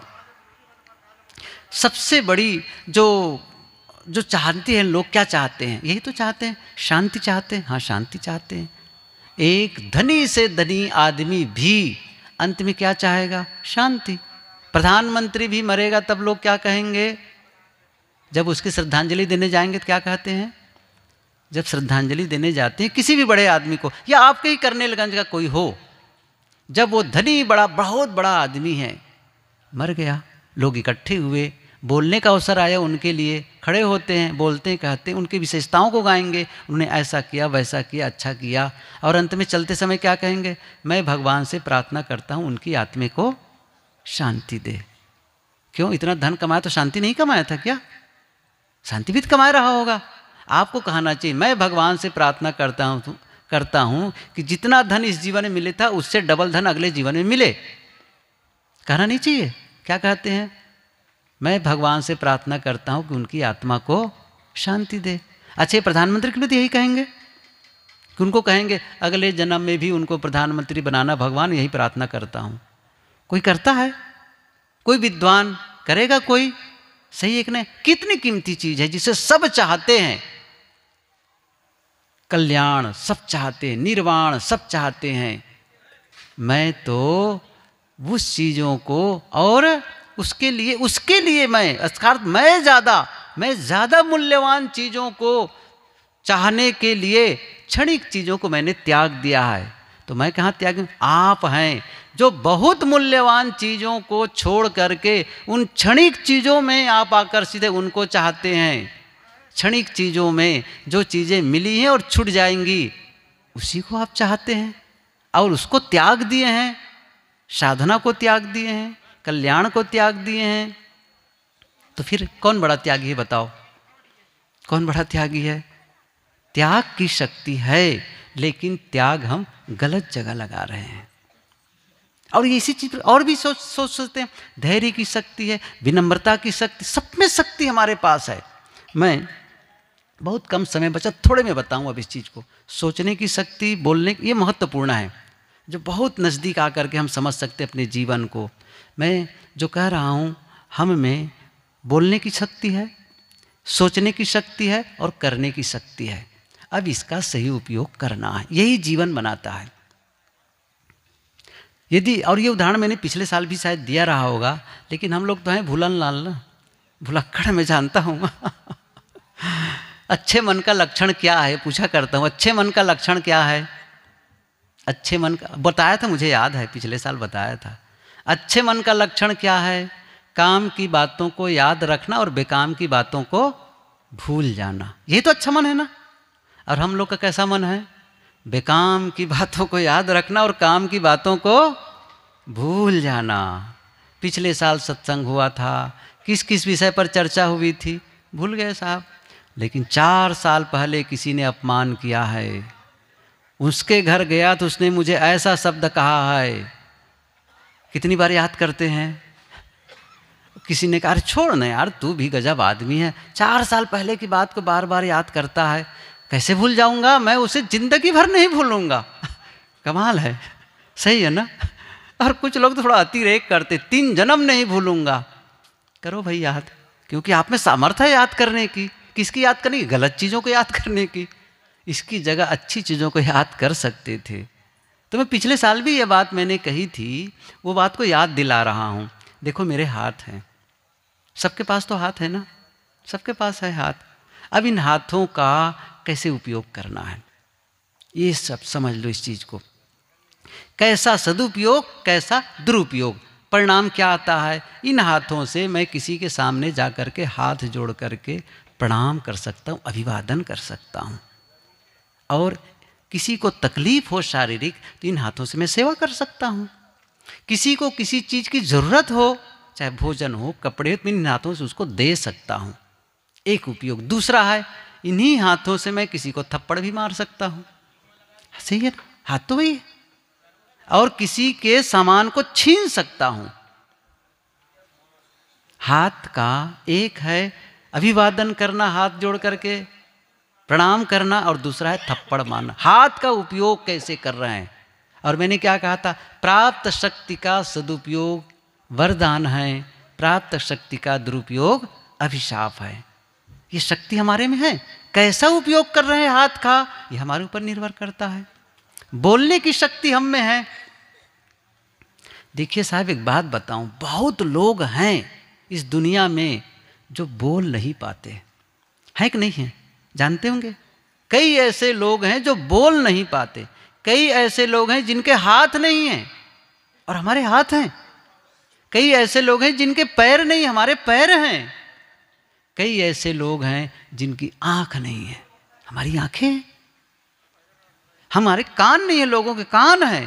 सबसे बड़ी जो जो चाहते हैं लोग क्या चाहते हैं यही तो चाहते हैं शांति चाहते हैं हाँ शांति चाहते हैं एक धनी से धनी आदमी भी अंत में क्या चाहेगा शांति प्रधानमंत्री भी मरेगा तब लोग क्या कहेंगे जब उसकी श्रद्धांजलि देने जाएंगे तो क्या कहते हैं जब श्रद्धांजलि देने जाते हैं किसी भी बड़े आदमी को या आपके ही करनेलगंज का कोई हो जब वो धनी बड़ा बहुत बड़ा आदमी है मर गया लोग इकट्ठे हुए बोलने का अवसर आया उनके लिए खड़े होते हैं बोलते हैं कहते हैं उनकी विशेषताओं को गाएंगे उन्हें ऐसा किया वैसा किया अच्छा किया और अंत में चलते समय क्या कहेंगे मैं भगवान से प्रार्थना करता हूँ उनकी आत्मे को शांति दे क्यों इतना धन कमाया तो शांति नहीं कमाया था क्या शांति भी तो कमा रहा होगा आपको कहना चाहिए मैं भगवान से प्रार्थना करता हूँ करता हूँ कि जितना धन इस जीवन में मिले था उससे डबल धन अगले जीवन में मिले कहना नहीं चाहिए क्या कहते हैं मैं भगवान से प्रार्थना करता हूँ कि उनकी आत्मा को शांति दे अच्छे प्रधानमंत्री के लिए तो यही कहेंगे कि उनको कहेंगे अगले जन्म में भी उनको प्रधानमंत्री बनाना भगवान यही प्रार्थना करता हूँ कोई करता है कोई विद्वान करेगा कोई सही एक नहीं कितनी कीमती चीज़ है जिसे सब चाहते हैं कल्याण सब चाहते हैं निर्वाण सब चाहते हैं मैं तो उस चीज़ों को और उसके लिए उसके लिए मैं अर्थात मैं ज़्यादा मैं ज़्यादा मूल्यवान चीज़ों को चाहने के लिए क्षणिक चीज़ों को मैंने त्याग दिया है तो मैं कहाँ त्याग आप हैं जो बहुत मूल्यवान चीज़ों को छोड़ करके उन क्षणिक चीज़ों में आप आकर्षित हैं उनको चाहते हैं क्षणिक चीज़ों में जो चीज़ें मिली हैं और छूट जाएंगी उसी को आप चाहते हैं और उसको त्याग दिए हैं साधना को त्याग दिए हैं कल्याण को त्याग दिए हैं तो फिर कौन बड़ा त्यागी है बताओ कौन बड़ा त्यागी है त्याग की शक्ति है लेकिन त्याग हम गलत जगह लगा रहे हैं और ये इसी चीज़ पर और भी सोच सोच सकते हैं धैर्य की शक्ति है विनम्रता की शक्ति सब में शक्ति हमारे पास है मैं बहुत कम समय बचा थोड़े में बताऊं अब इस चीज़ को सोचने की शक्ति बोलने ये महत्वपूर्ण है जो बहुत नज़दीक आ करके हम समझ सकते अपने जीवन को मैं जो कह रहा हूँ हम में बोलने की शक्ति है सोचने की शक्ति है और करने की शक्ति है अब इसका सही उपयोग करना है यही जीवन बनाता है यदि और ये उदाहरण मैंने पिछले साल भी शायद दिया रहा होगा लेकिन हम लोग तो हैं भूलन लाल भुलक्कड़ में जानता हूँ अच्छे मन का लक्षण क्या है पूछा करता हूँ अच्छे मन का लक्षण क्या है अच्छे मन का बताया था मुझे याद है पिछले साल बताया था अच्छे मन का लक्षण क्या है काम की बातों को याद रखना और बेकाम की बातों को भूल जाना ये तो अच्छा मन है ना और हम लोग का कैसा मन है बेकाम की बातों को याद रखना और काम की बातों को भूल जाना पिछले साल सत्संग हुआ था किस किस विषय पर चर्चा हुई थी भूल गए साहब लेकिन चार साल पहले किसी ने अपमान किया है उसके घर गया तो उसने मुझे ऐसा शब्द कहा है कितनी बार याद करते हैं किसी ने कहा अरे छोड़ ना यार तू भी गजब आदमी है चार साल पहले की बात को बार बार याद करता है कैसे भूल जाऊंगा मैं उसे ज़िंदगी भर नहीं भूलूंगा कमाल है सही है ना और कुछ लोग तो थोड़ा अतिरेक करते तीन जन्म नहीं भूलूंगा करो भाई याद क्योंकि आप में सामर्थ्य याद करने की किसकी याद करने की गलत चीज़ों को याद करने की इसकी जगह अच्छी चीज़ों को याद कर सकते थे तो मैं पिछले साल भी ये बात मैंने कही थी वो बात को याद दिला रहा हूँ देखो मेरे हाथ हैं सबके पास तो हाथ है ना सबके पास है हाथ अब इन हाथों का कैसे उपयोग करना है ये सब समझ लो इस चीज़ को कैसा सदुपयोग कैसा दुरुपयोग परिणाम क्या आता है इन हाथों से मैं किसी के सामने जा कर के हाथ जोड़ करके प्रणाम कर सकता हूँ अभिवादन कर सकता हूँ और किसी को तकलीफ हो शारीरिक तो इन हाथों से मैं सेवा कर सकता हूँ किसी को किसी चीज़ की ज़रूरत हो चाहे भोजन हो कपड़े हो तो इन हाथों से उसको दे सकता हूँ एक उपयोग दूसरा है इन्हीं हाथों से मैं किसी को थप्पड़ भी मार सकता हूँ सही है हाथ तो वही और किसी के सामान को छीन सकता हूँ हाथ का एक है अभिवादन करना हाथ जोड़ करके प्रणाम करना और दूसरा है थप्पड़ मारना हाथ का उपयोग कैसे कर रहे हैं और मैंने क्या कहा था प्राप्त शक्ति का सदुपयोग वरदान है प्राप्त शक्ति का दुरुपयोग अभिशाप है ये शक्ति हमारे में है कैसा उपयोग कर रहे हैं हाथ का ये हमारे ऊपर निर्भर करता है बोलने की शक्ति हम में है देखिए साहब एक बात बताऊं बहुत लोग हैं इस दुनिया में जो बोल नहीं पाते हैं कि नहीं है जानते होंगे कई ऐसे लोग हैं जो बोल नहीं पाते कई ऐसे लोग हैं जिनके हाथ नहीं हैं और हमारे हाथ हैं कई ऐसे लोग हैं जिनके पैर नहीं हमारे पैर हैं कई ऐसे लोग हैं जिनकी आंख नहीं है हमारी आंखें हमारे कान नहीं है लोगों के कान हैं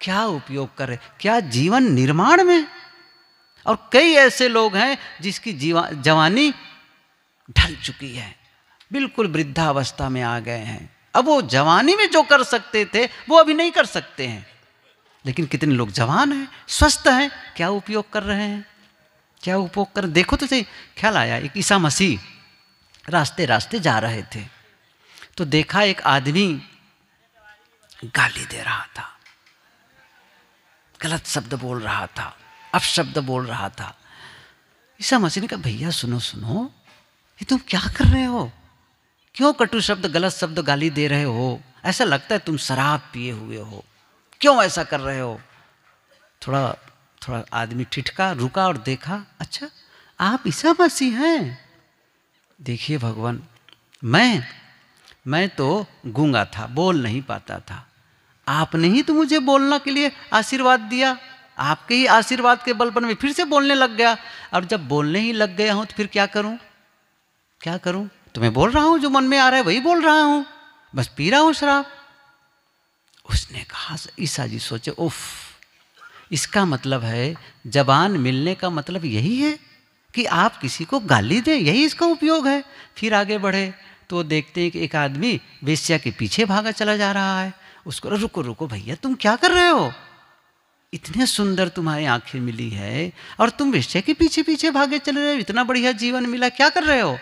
क्या उपयोग करें क्या जीवन निर्माण में और कई ऐसे लोग हैं जिसकी जीवा जवानी ढल चुकी है बिल्कुल वृद्धावस्था में आ गए हैं अब वो जवानी में जो कर सकते थे वो अभी नहीं कर सकते हैं लेकिन कितने लोग जवान हैं स्वस्थ हैं क्या उपयोग कर रहे हैं क्या उपयोग कर देखो तो सही ख्याल आया एक ईसा मसीह रास्ते रास्ते जा रहे थे तो देखा एक आदमी गाली दे रहा था गलत शब्द बोल रहा था अपशब्द बोल रहा था ईसा मसीह ने कहा भैया सुनो सुनो ये तुम क्या कर रहे हो क्यों कटु शब्द गलत शब्द गाली दे रहे हो ऐसा लगता है तुम शराब पिए हुए हो क्यों ऐसा कर रहे हो थोड़ा थोड़ा आदमी ठिठका रुका और देखा अच्छा आप ईसा मसीह हैं देखिए भगवान मैं मैं तो गूंगा था बोल नहीं पाता था आपने ही तो मुझे बोलने के लिए आशीर्वाद दिया आपके ही आशीर्वाद के बल पर मैं फिर से बोलने लग गया और जब बोलने ही लग गया हूँ तो फिर क्या करूँ क्या करूँ तो मैं बोल रहा हूँ जो मन में आ रहा है वही बोल रहा हूँ बस पी रहा हूँ शराब उसने कहा ईसा जी सोचे उफ इसका मतलब है जबान मिलने का मतलब यही है कि आप किसी को गाली दें यही इसका उपयोग है फिर आगे बढ़े तो देखते हैं कि एक आदमी वेश्या के पीछे भागा चला जा रहा है उसको रुको रुको भैया तुम क्या कर रहे हो इतने सुंदर तुम्हारी आंखें मिली है और तुम विषय के पीछे पीछे भागे चले रहे हो इतना बढ़िया जीवन मिला क्या कर रहे हो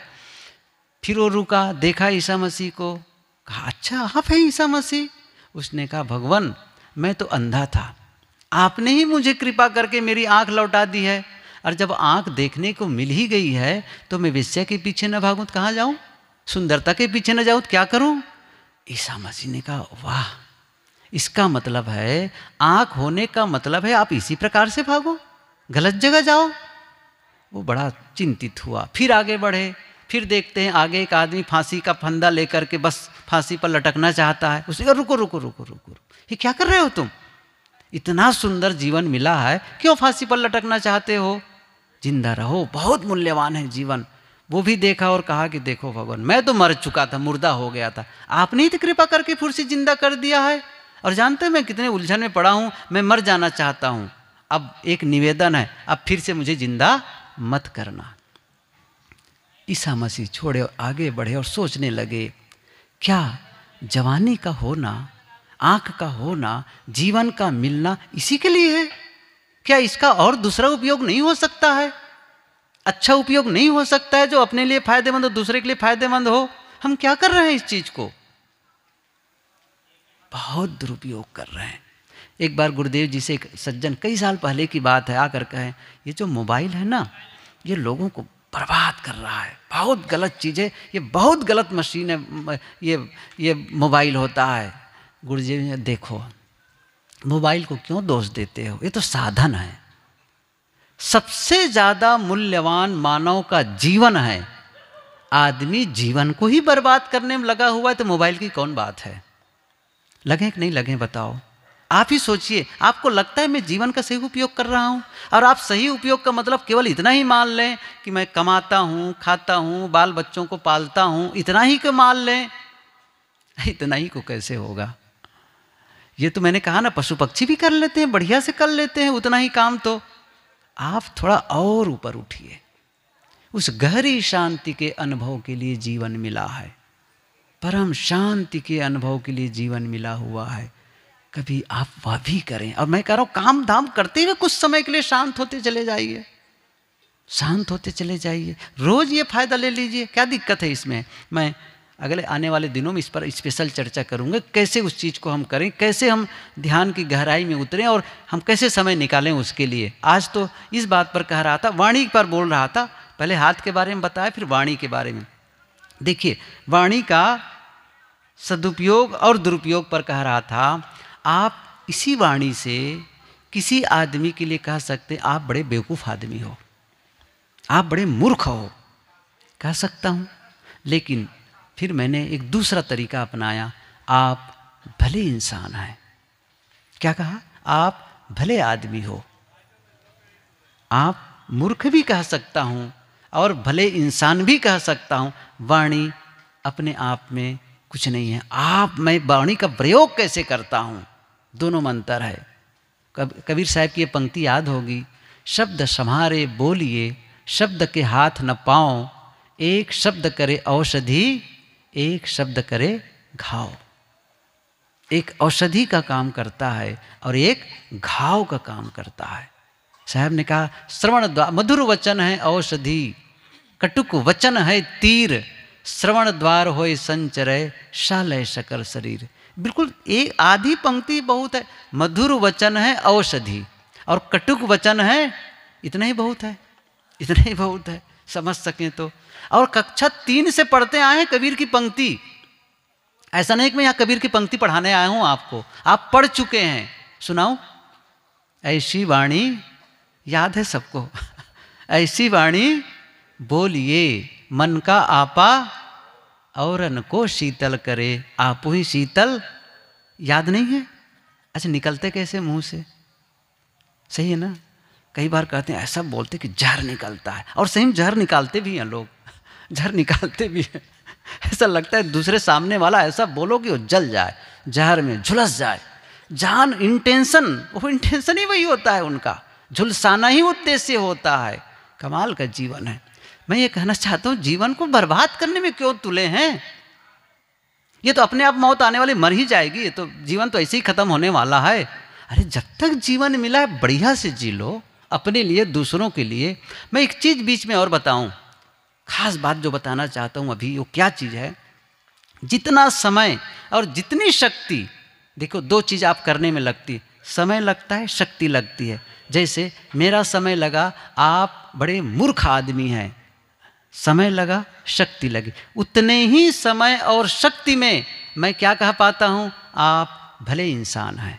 फिर वो रुका देखा ईसा मसीह को कहा अच्छा आप है ईसा मसीह उसने कहा भगवान मैं तो अंधा था आपने ही मुझे कृपा करके मेरी आंख लौटा दी है और जब आंख देखने को मिल ही गई है तो मैं विषय के पीछे न भागू तो कहाँ जाऊं सुंदरता के पीछे न जाऊं तो क्या करूं ईसा मसीह ने कहा वाह इसका मतलब है आंख होने का मतलब है आप इसी प्रकार से भागो गलत जगह जाओ वो बड़ा चिंतित हुआ फिर आगे बढ़े फिर देखते हैं आगे एक आदमी फांसी का फंदा लेकर के बस फांसी पर लटकना चाहता है उसने कहा रुको रुको रुको रुको ये क्या कर रहे हो तुम इतना सुंदर जीवन मिला है क्यों फांसी पर लटकना चाहते हो जिंदा रहो बहुत मूल्यवान है जीवन वो भी देखा और कहा कि देखो भगवान मैं तो मर चुका था मुर्दा हो गया था आपने ही तो कृपा करके फिर से जिंदा कर दिया है और जानते हैं मैं कितने उलझन में पड़ा हूँ मैं मर जाना चाहता हूँ अब एक निवेदन है अब फिर से मुझे जिंदा मत करना ईसा मसीह छोड़े और आगे बढ़े और सोचने लगे क्या जवानी का होना आँख का होना जीवन का मिलना इसी के लिए है क्या इसका और दूसरा उपयोग नहीं हो सकता है अच्छा उपयोग नहीं हो सकता है जो अपने लिए फायदेमंद हो दूसरे के लिए फायदेमंद हो हम क्या कर रहे हैं इस चीज़ को बहुत दुरुपयोग कर रहे हैं एक बार गुरुदेव जी से एक सज्जन कई साल पहले की बात है आकर कहें ये जो मोबाइल है ना ये लोगों को बर्बाद कर रहा है बहुत गलत चीज़ें ये बहुत गलत मशीन है ये ये मोबाइल होता है गुरुदेव जी देखो मोबाइल को क्यों दोष देते हो ये तो साधन है सबसे ज़्यादा मूल्यवान मानव का जीवन है आदमी जीवन को ही बर्बाद करने में लगा हुआ है तो मोबाइल की कौन बात है लगें कि नहीं लगें बताओ आप ही सोचिए आपको लगता है मैं जीवन का सही उपयोग कर रहा हूँ और आप सही उपयोग का मतलब केवल इतना ही मान लें कि मैं कमाता हूँ खाता हूँ बाल बच्चों को पालता हूँ इतना ही को मान लें इतना ही को कैसे होगा ये तो मैंने कहा ना पशु पक्षी भी कर लेते हैं बढ़िया से कर लेते हैं उतना ही काम तो आप थोड़ा और ऊपर उठिए उस गहरी शांति के अनुभव के लिए जीवन मिला है परम शांति के अनुभव के लिए जीवन मिला हुआ है कभी आप वह भी करें और मैं कह रहा हूँ काम धाम करते हुए कुछ समय के लिए शांत होते चले जाइए शांत होते चले जाइए रोज ये फायदा ले लीजिए क्या दिक्कत है इसमें मैं अगले आने वाले दिनों में इस पर स्पेशल चर्चा करूंगा कैसे उस चीज़ को हम करें कैसे हम ध्यान की गहराई में उतरें और हम कैसे समय निकालें उसके लिए आज तो इस बात पर कह रहा था वाणी पर बोल रहा था पहले हाथ के बारे में बताया फिर वाणी के बारे में देखिए वाणी का सदुपयोग और दुरुपयोग पर कह रहा था आप इसी वाणी से किसी आदमी के लिए कह सकते आप बड़े बेवकूफ़ आदमी हो आप बड़े मूर्ख हो कह सकता हूँ लेकिन फिर मैंने एक दूसरा तरीका अपनाया आप भले इंसान हैं क्या कहा आप भले आदमी हो आप मूर्ख भी कह सकता हूँ और भले इंसान भी कह सकता हूँ वाणी अपने आप में कुछ नहीं है आप मैं वाणी का प्रयोग कैसे करता हूँ दोनों में अंतर है कबीर साहब की ये पंक्ति याद होगी शब्द संहारे बोलिए शब्द के हाथ न पाओ एक शब्द करे औषधि एक शब्द करे घाव एक औषधि का काम करता है और एक घाव का काम करता है साहब ने कहा श्रवण द्वार मधुर वचन है औषधि कटुक वचन है तीर श्रवण द्वार हो संचरय शालय शकल शरीर बिल्कुल एक आधी पंक्ति बहुत है मधुर वचन है औषधि और कटुक वचन है इतना ही बहुत है इतना ही बहुत है समझ सकें तो और कक्षा तीन से पढ़ते आए हैं कबीर की पंक्ति ऐसा नहीं कि मैं यहाँ कबीर की पंक्ति पढ़ाने आया हूँ आपको आप पढ़ चुके हैं सुनाऊ ऐसी वाणी याद है सबको ऐसी वाणी बोलिए मन का आपा औरन को शीतल करे आप ही शीतल याद नहीं है अच्छा निकलते कैसे मुंह से सही है ना कई बार कहते हैं ऐसा बोलते कि जहर निकलता है और सही जहर निकालते भी हैं लोग जहर निकालते भी हैं ऐसा लगता है दूसरे सामने वाला ऐसा बोलो कि वो जल जाए जहर में झुलस जाए जान इंटेंशन वो इंटेंशन ही वही होता है उनका झुलसाना ही उद्देश्य होता है कमाल का जीवन है मैं ये कहना चाहता हूँ जीवन को बर्बाद करने में क्यों तुले हैं ये तो अपने आप मौत आने वाली मर ही जाएगी तो जीवन तो ऐसे ही खत्म होने वाला है अरे जब तक जीवन मिला है बढ़िया से जी लो अपने लिए दूसरों के लिए मैं एक चीज़ बीच में और बताऊं खास बात जो बताना चाहता हूं अभी वो क्या चीज़ है जितना समय और जितनी शक्ति देखो दो चीज़ आप करने में लगती समय लगता है शक्ति लगती है जैसे मेरा समय लगा आप बड़े मूर्ख आदमी हैं समय लगा शक्ति लगी उतने ही समय और शक्ति में मैं क्या कह पाता हूँ आप भले इंसान हैं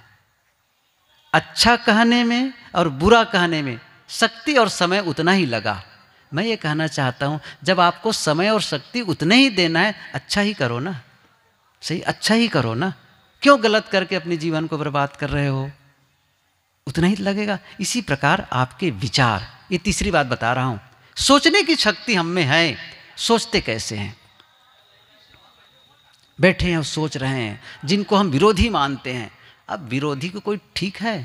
अच्छा कहने में और बुरा कहने में शक्ति और समय उतना ही लगा मैं ये कहना चाहता हूँ जब आपको समय और शक्ति उतने ही देना है अच्छा ही करो ना सही अच्छा ही करो ना क्यों गलत करके अपने जीवन को बर्बाद कर रहे हो उतना ही लगेगा इसी प्रकार आपके विचार ये तीसरी बात बता रहा हूँ सोचने की शक्ति हम में है सोचते कैसे हैं बैठे हैं और सोच रहे हैं जिनको हम विरोधी मानते हैं अब विरोधी को कोई ठीक है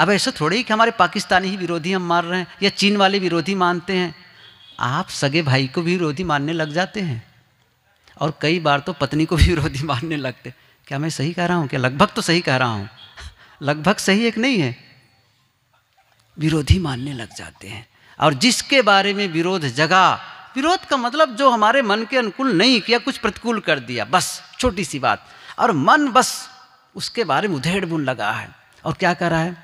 अब ऐसा थोड़े ही कि हमारे पाकिस्तानी ही विरोधी हम मार रहे हैं या चीन वाले विरोधी मानते हैं आप सगे भाई को भी विरोधी मानने लग जाते हैं और कई बार तो पत्नी को भी विरोधी मानने लगते क्या मैं सही कह रहा हूँ क्या लगभग तो सही कह रहा हूँ लगभग सही एक नहीं है विरोधी मानने लग जाते हैं और जिसके बारे में विरोध जगा विरोध का मतलब जो हमारे मन के अनुकूल नहीं किया कुछ प्रतिकूल कर दिया बस छोटी सी बात और मन बस उसके बारे में उधेड़ बुन लगा है और क्या कर रहा है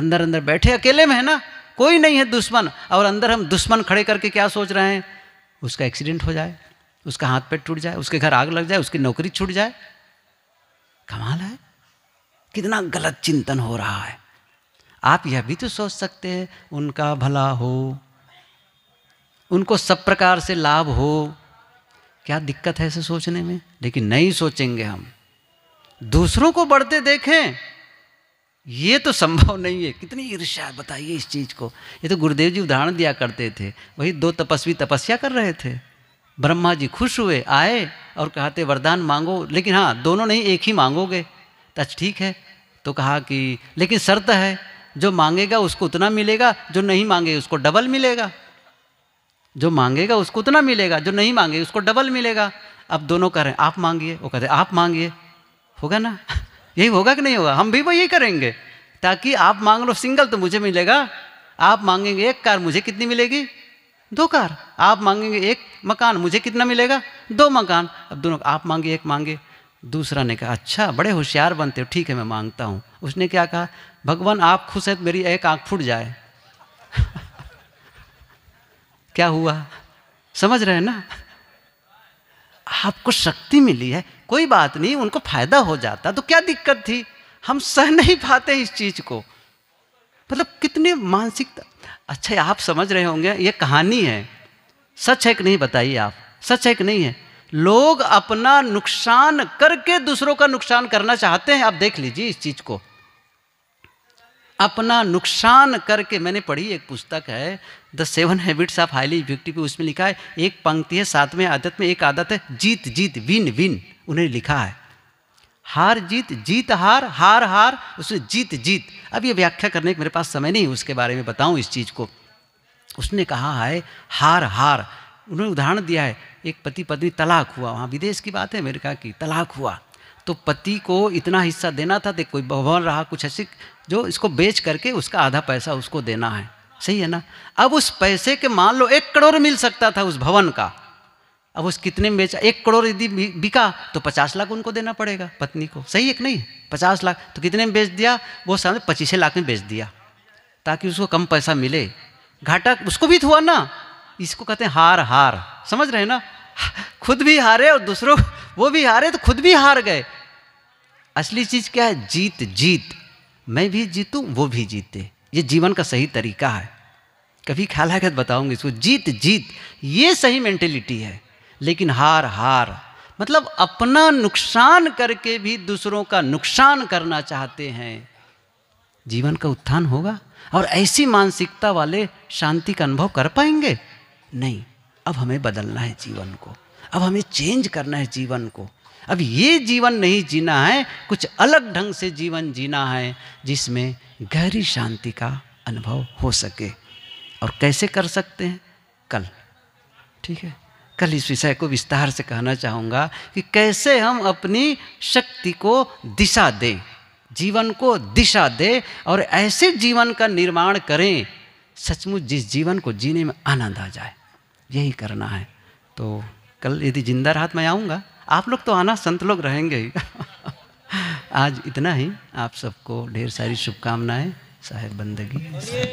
अंदर अंदर बैठे अकेले में है ना कोई नहीं है दुश्मन और अंदर हम दुश्मन खड़े करके क्या सोच रहे हैं उसका एक्सीडेंट हो जाए उसका हाथ पैर टूट जाए उसके घर आग लग जाए उसकी नौकरी छूट जाए कमाल है कितना गलत चिंतन हो रहा है आप यह भी तो सोच सकते हैं उनका भला हो उनको सब प्रकार से लाभ हो क्या दिक्कत है ऐसे सोचने में लेकिन नहीं सोचेंगे हम दूसरों को बढ़ते देखें ये तो संभव नहीं है कितनी ईर्ष्या बताइए इस चीज़ को ये तो गुरुदेव जी उदाहरण दिया करते थे वही दो तपस्वी तपस्या कर रहे थे ब्रह्मा जी खुश हुए आए और कहते वरदान मांगो लेकिन हाँ दोनों नहीं एक ही मांगोगे तो ठीक है तो कहा कि लेकिन शर्त है जो मांगेगा उसको उतना मिलेगा जो नहीं मांगे उसको डबल मिलेगा जो मांगेगा उसको उतना मिलेगा जो नहीं मांगे उसको डबल मिलेगा अब दोनों कह रहे हैं आप मांगिए वो कह रहे आप मांगिए होगा ना यही होगा कि नहीं होगा हम भी वो यही करेंगे ताकि आप मांग लो सिंगल तो मुझे मिलेगा आप मांगेंगे एक कार मुझे कितनी मिलेगी दो कार आप मांगेंगे एक मकान मुझे कितना मिलेगा दो मकान अब दोनों आप मांगे एक मांगे दूसरा ने कहा अच्छा बड़े होशियार बनते हो ठीक है मैं मांगता हूँ उसने क्या कहा भगवान आप खुश है तो मेरी एक आँख फूट जाए क्या हुआ समझ रहे हैं ना आपको शक्ति मिली है कोई बात नहीं उनको फायदा हो जाता तो क्या दिक्कत थी हम सह नहीं पाते इस चीज को मतलब कितने मानसिकता अच्छा आप समझ रहे होंगे ये कहानी है सच है कि नहीं बताइए आप सच है कि नहीं है लोग अपना नुकसान करके दूसरों का नुकसान करना चाहते हैं आप देख लीजिए इस चीज को अपना नुकसान करके मैंने पढ़ी एक पुस्तक है the seven habits of highly effective उसमें लिखा है एक पंक्ति है सातवें आदत में एक आदत है जीत जीत विन विन उन्हें लिखा है हार जीत जीत हार हार हार उसने जीत जीत अब ये व्याख्या करने के मेरे पास समय नहीं उसके बारे में बताऊं इस चीज़ को उसने कहा है हार हार उन्होंने उदाहरण दिया है एक पति पत्नी तलाक हुआ वहाँ विदेश की बात है अमेरिका की तलाक हुआ तो पति को इतना हिस्सा देना था देख कोई भवन रहा कुछ ऐसी जो इसको बेच करके उसका आधा पैसा उसको देना है सही है ना अब उस पैसे के मान लो एक करोड़ मिल सकता था उस भवन का अब उस कितने में बेचा एक करोड़ यदि बिका तो पचास लाख उनको देना पड़ेगा पत्नी को सही है कि नहीं पचास लाख तो कितने में बेच दिया वो सामने पच्चीस लाख में बेच दिया ताकि उसको कम पैसा मिले घाटा उसको भी तो हुआ ना इसको कहते हैं हार हार समझ रहे हैं ना खुद भी हारे और दूसरों वो भी हारे तो खुद भी हार गए असली चीज़ क्या है जीत जीत मैं भी जीतूं वो भी जीते ये जीवन का सही तरीका है कभी ख्याल हकत तो बताऊंगी इसको जीत जीत ये सही मेंटेलिटी है लेकिन हार हार मतलब अपना नुकसान करके भी दूसरों का नुकसान करना चाहते हैं जीवन का उत्थान होगा और ऐसी मानसिकता वाले शांति का अनुभव कर पाएंगे नहीं अब हमें बदलना है जीवन को अब हमें चेंज करना है जीवन को अब ये जीवन नहीं जीना है कुछ अलग ढंग से जीवन जीना है जिसमें गहरी शांति का अनुभव हो सके और कैसे कर सकते हैं कल ठीक है कल इस विषय को विस्तार से कहना चाहूँगा कि कैसे हम अपनी शक्ति को दिशा दें जीवन को दिशा दें और ऐसे जीवन का निर्माण करें सचमुच जिस जीवन को जीने में आनंद आ जाए यही करना है तो कल यदि जिंदा रात तो मैं आऊँगा आप लोग तो आना संत लोग रहेंगे ही आज इतना ही आप सबको ढेर सारी शुभकामनाएं साहेब बंदगी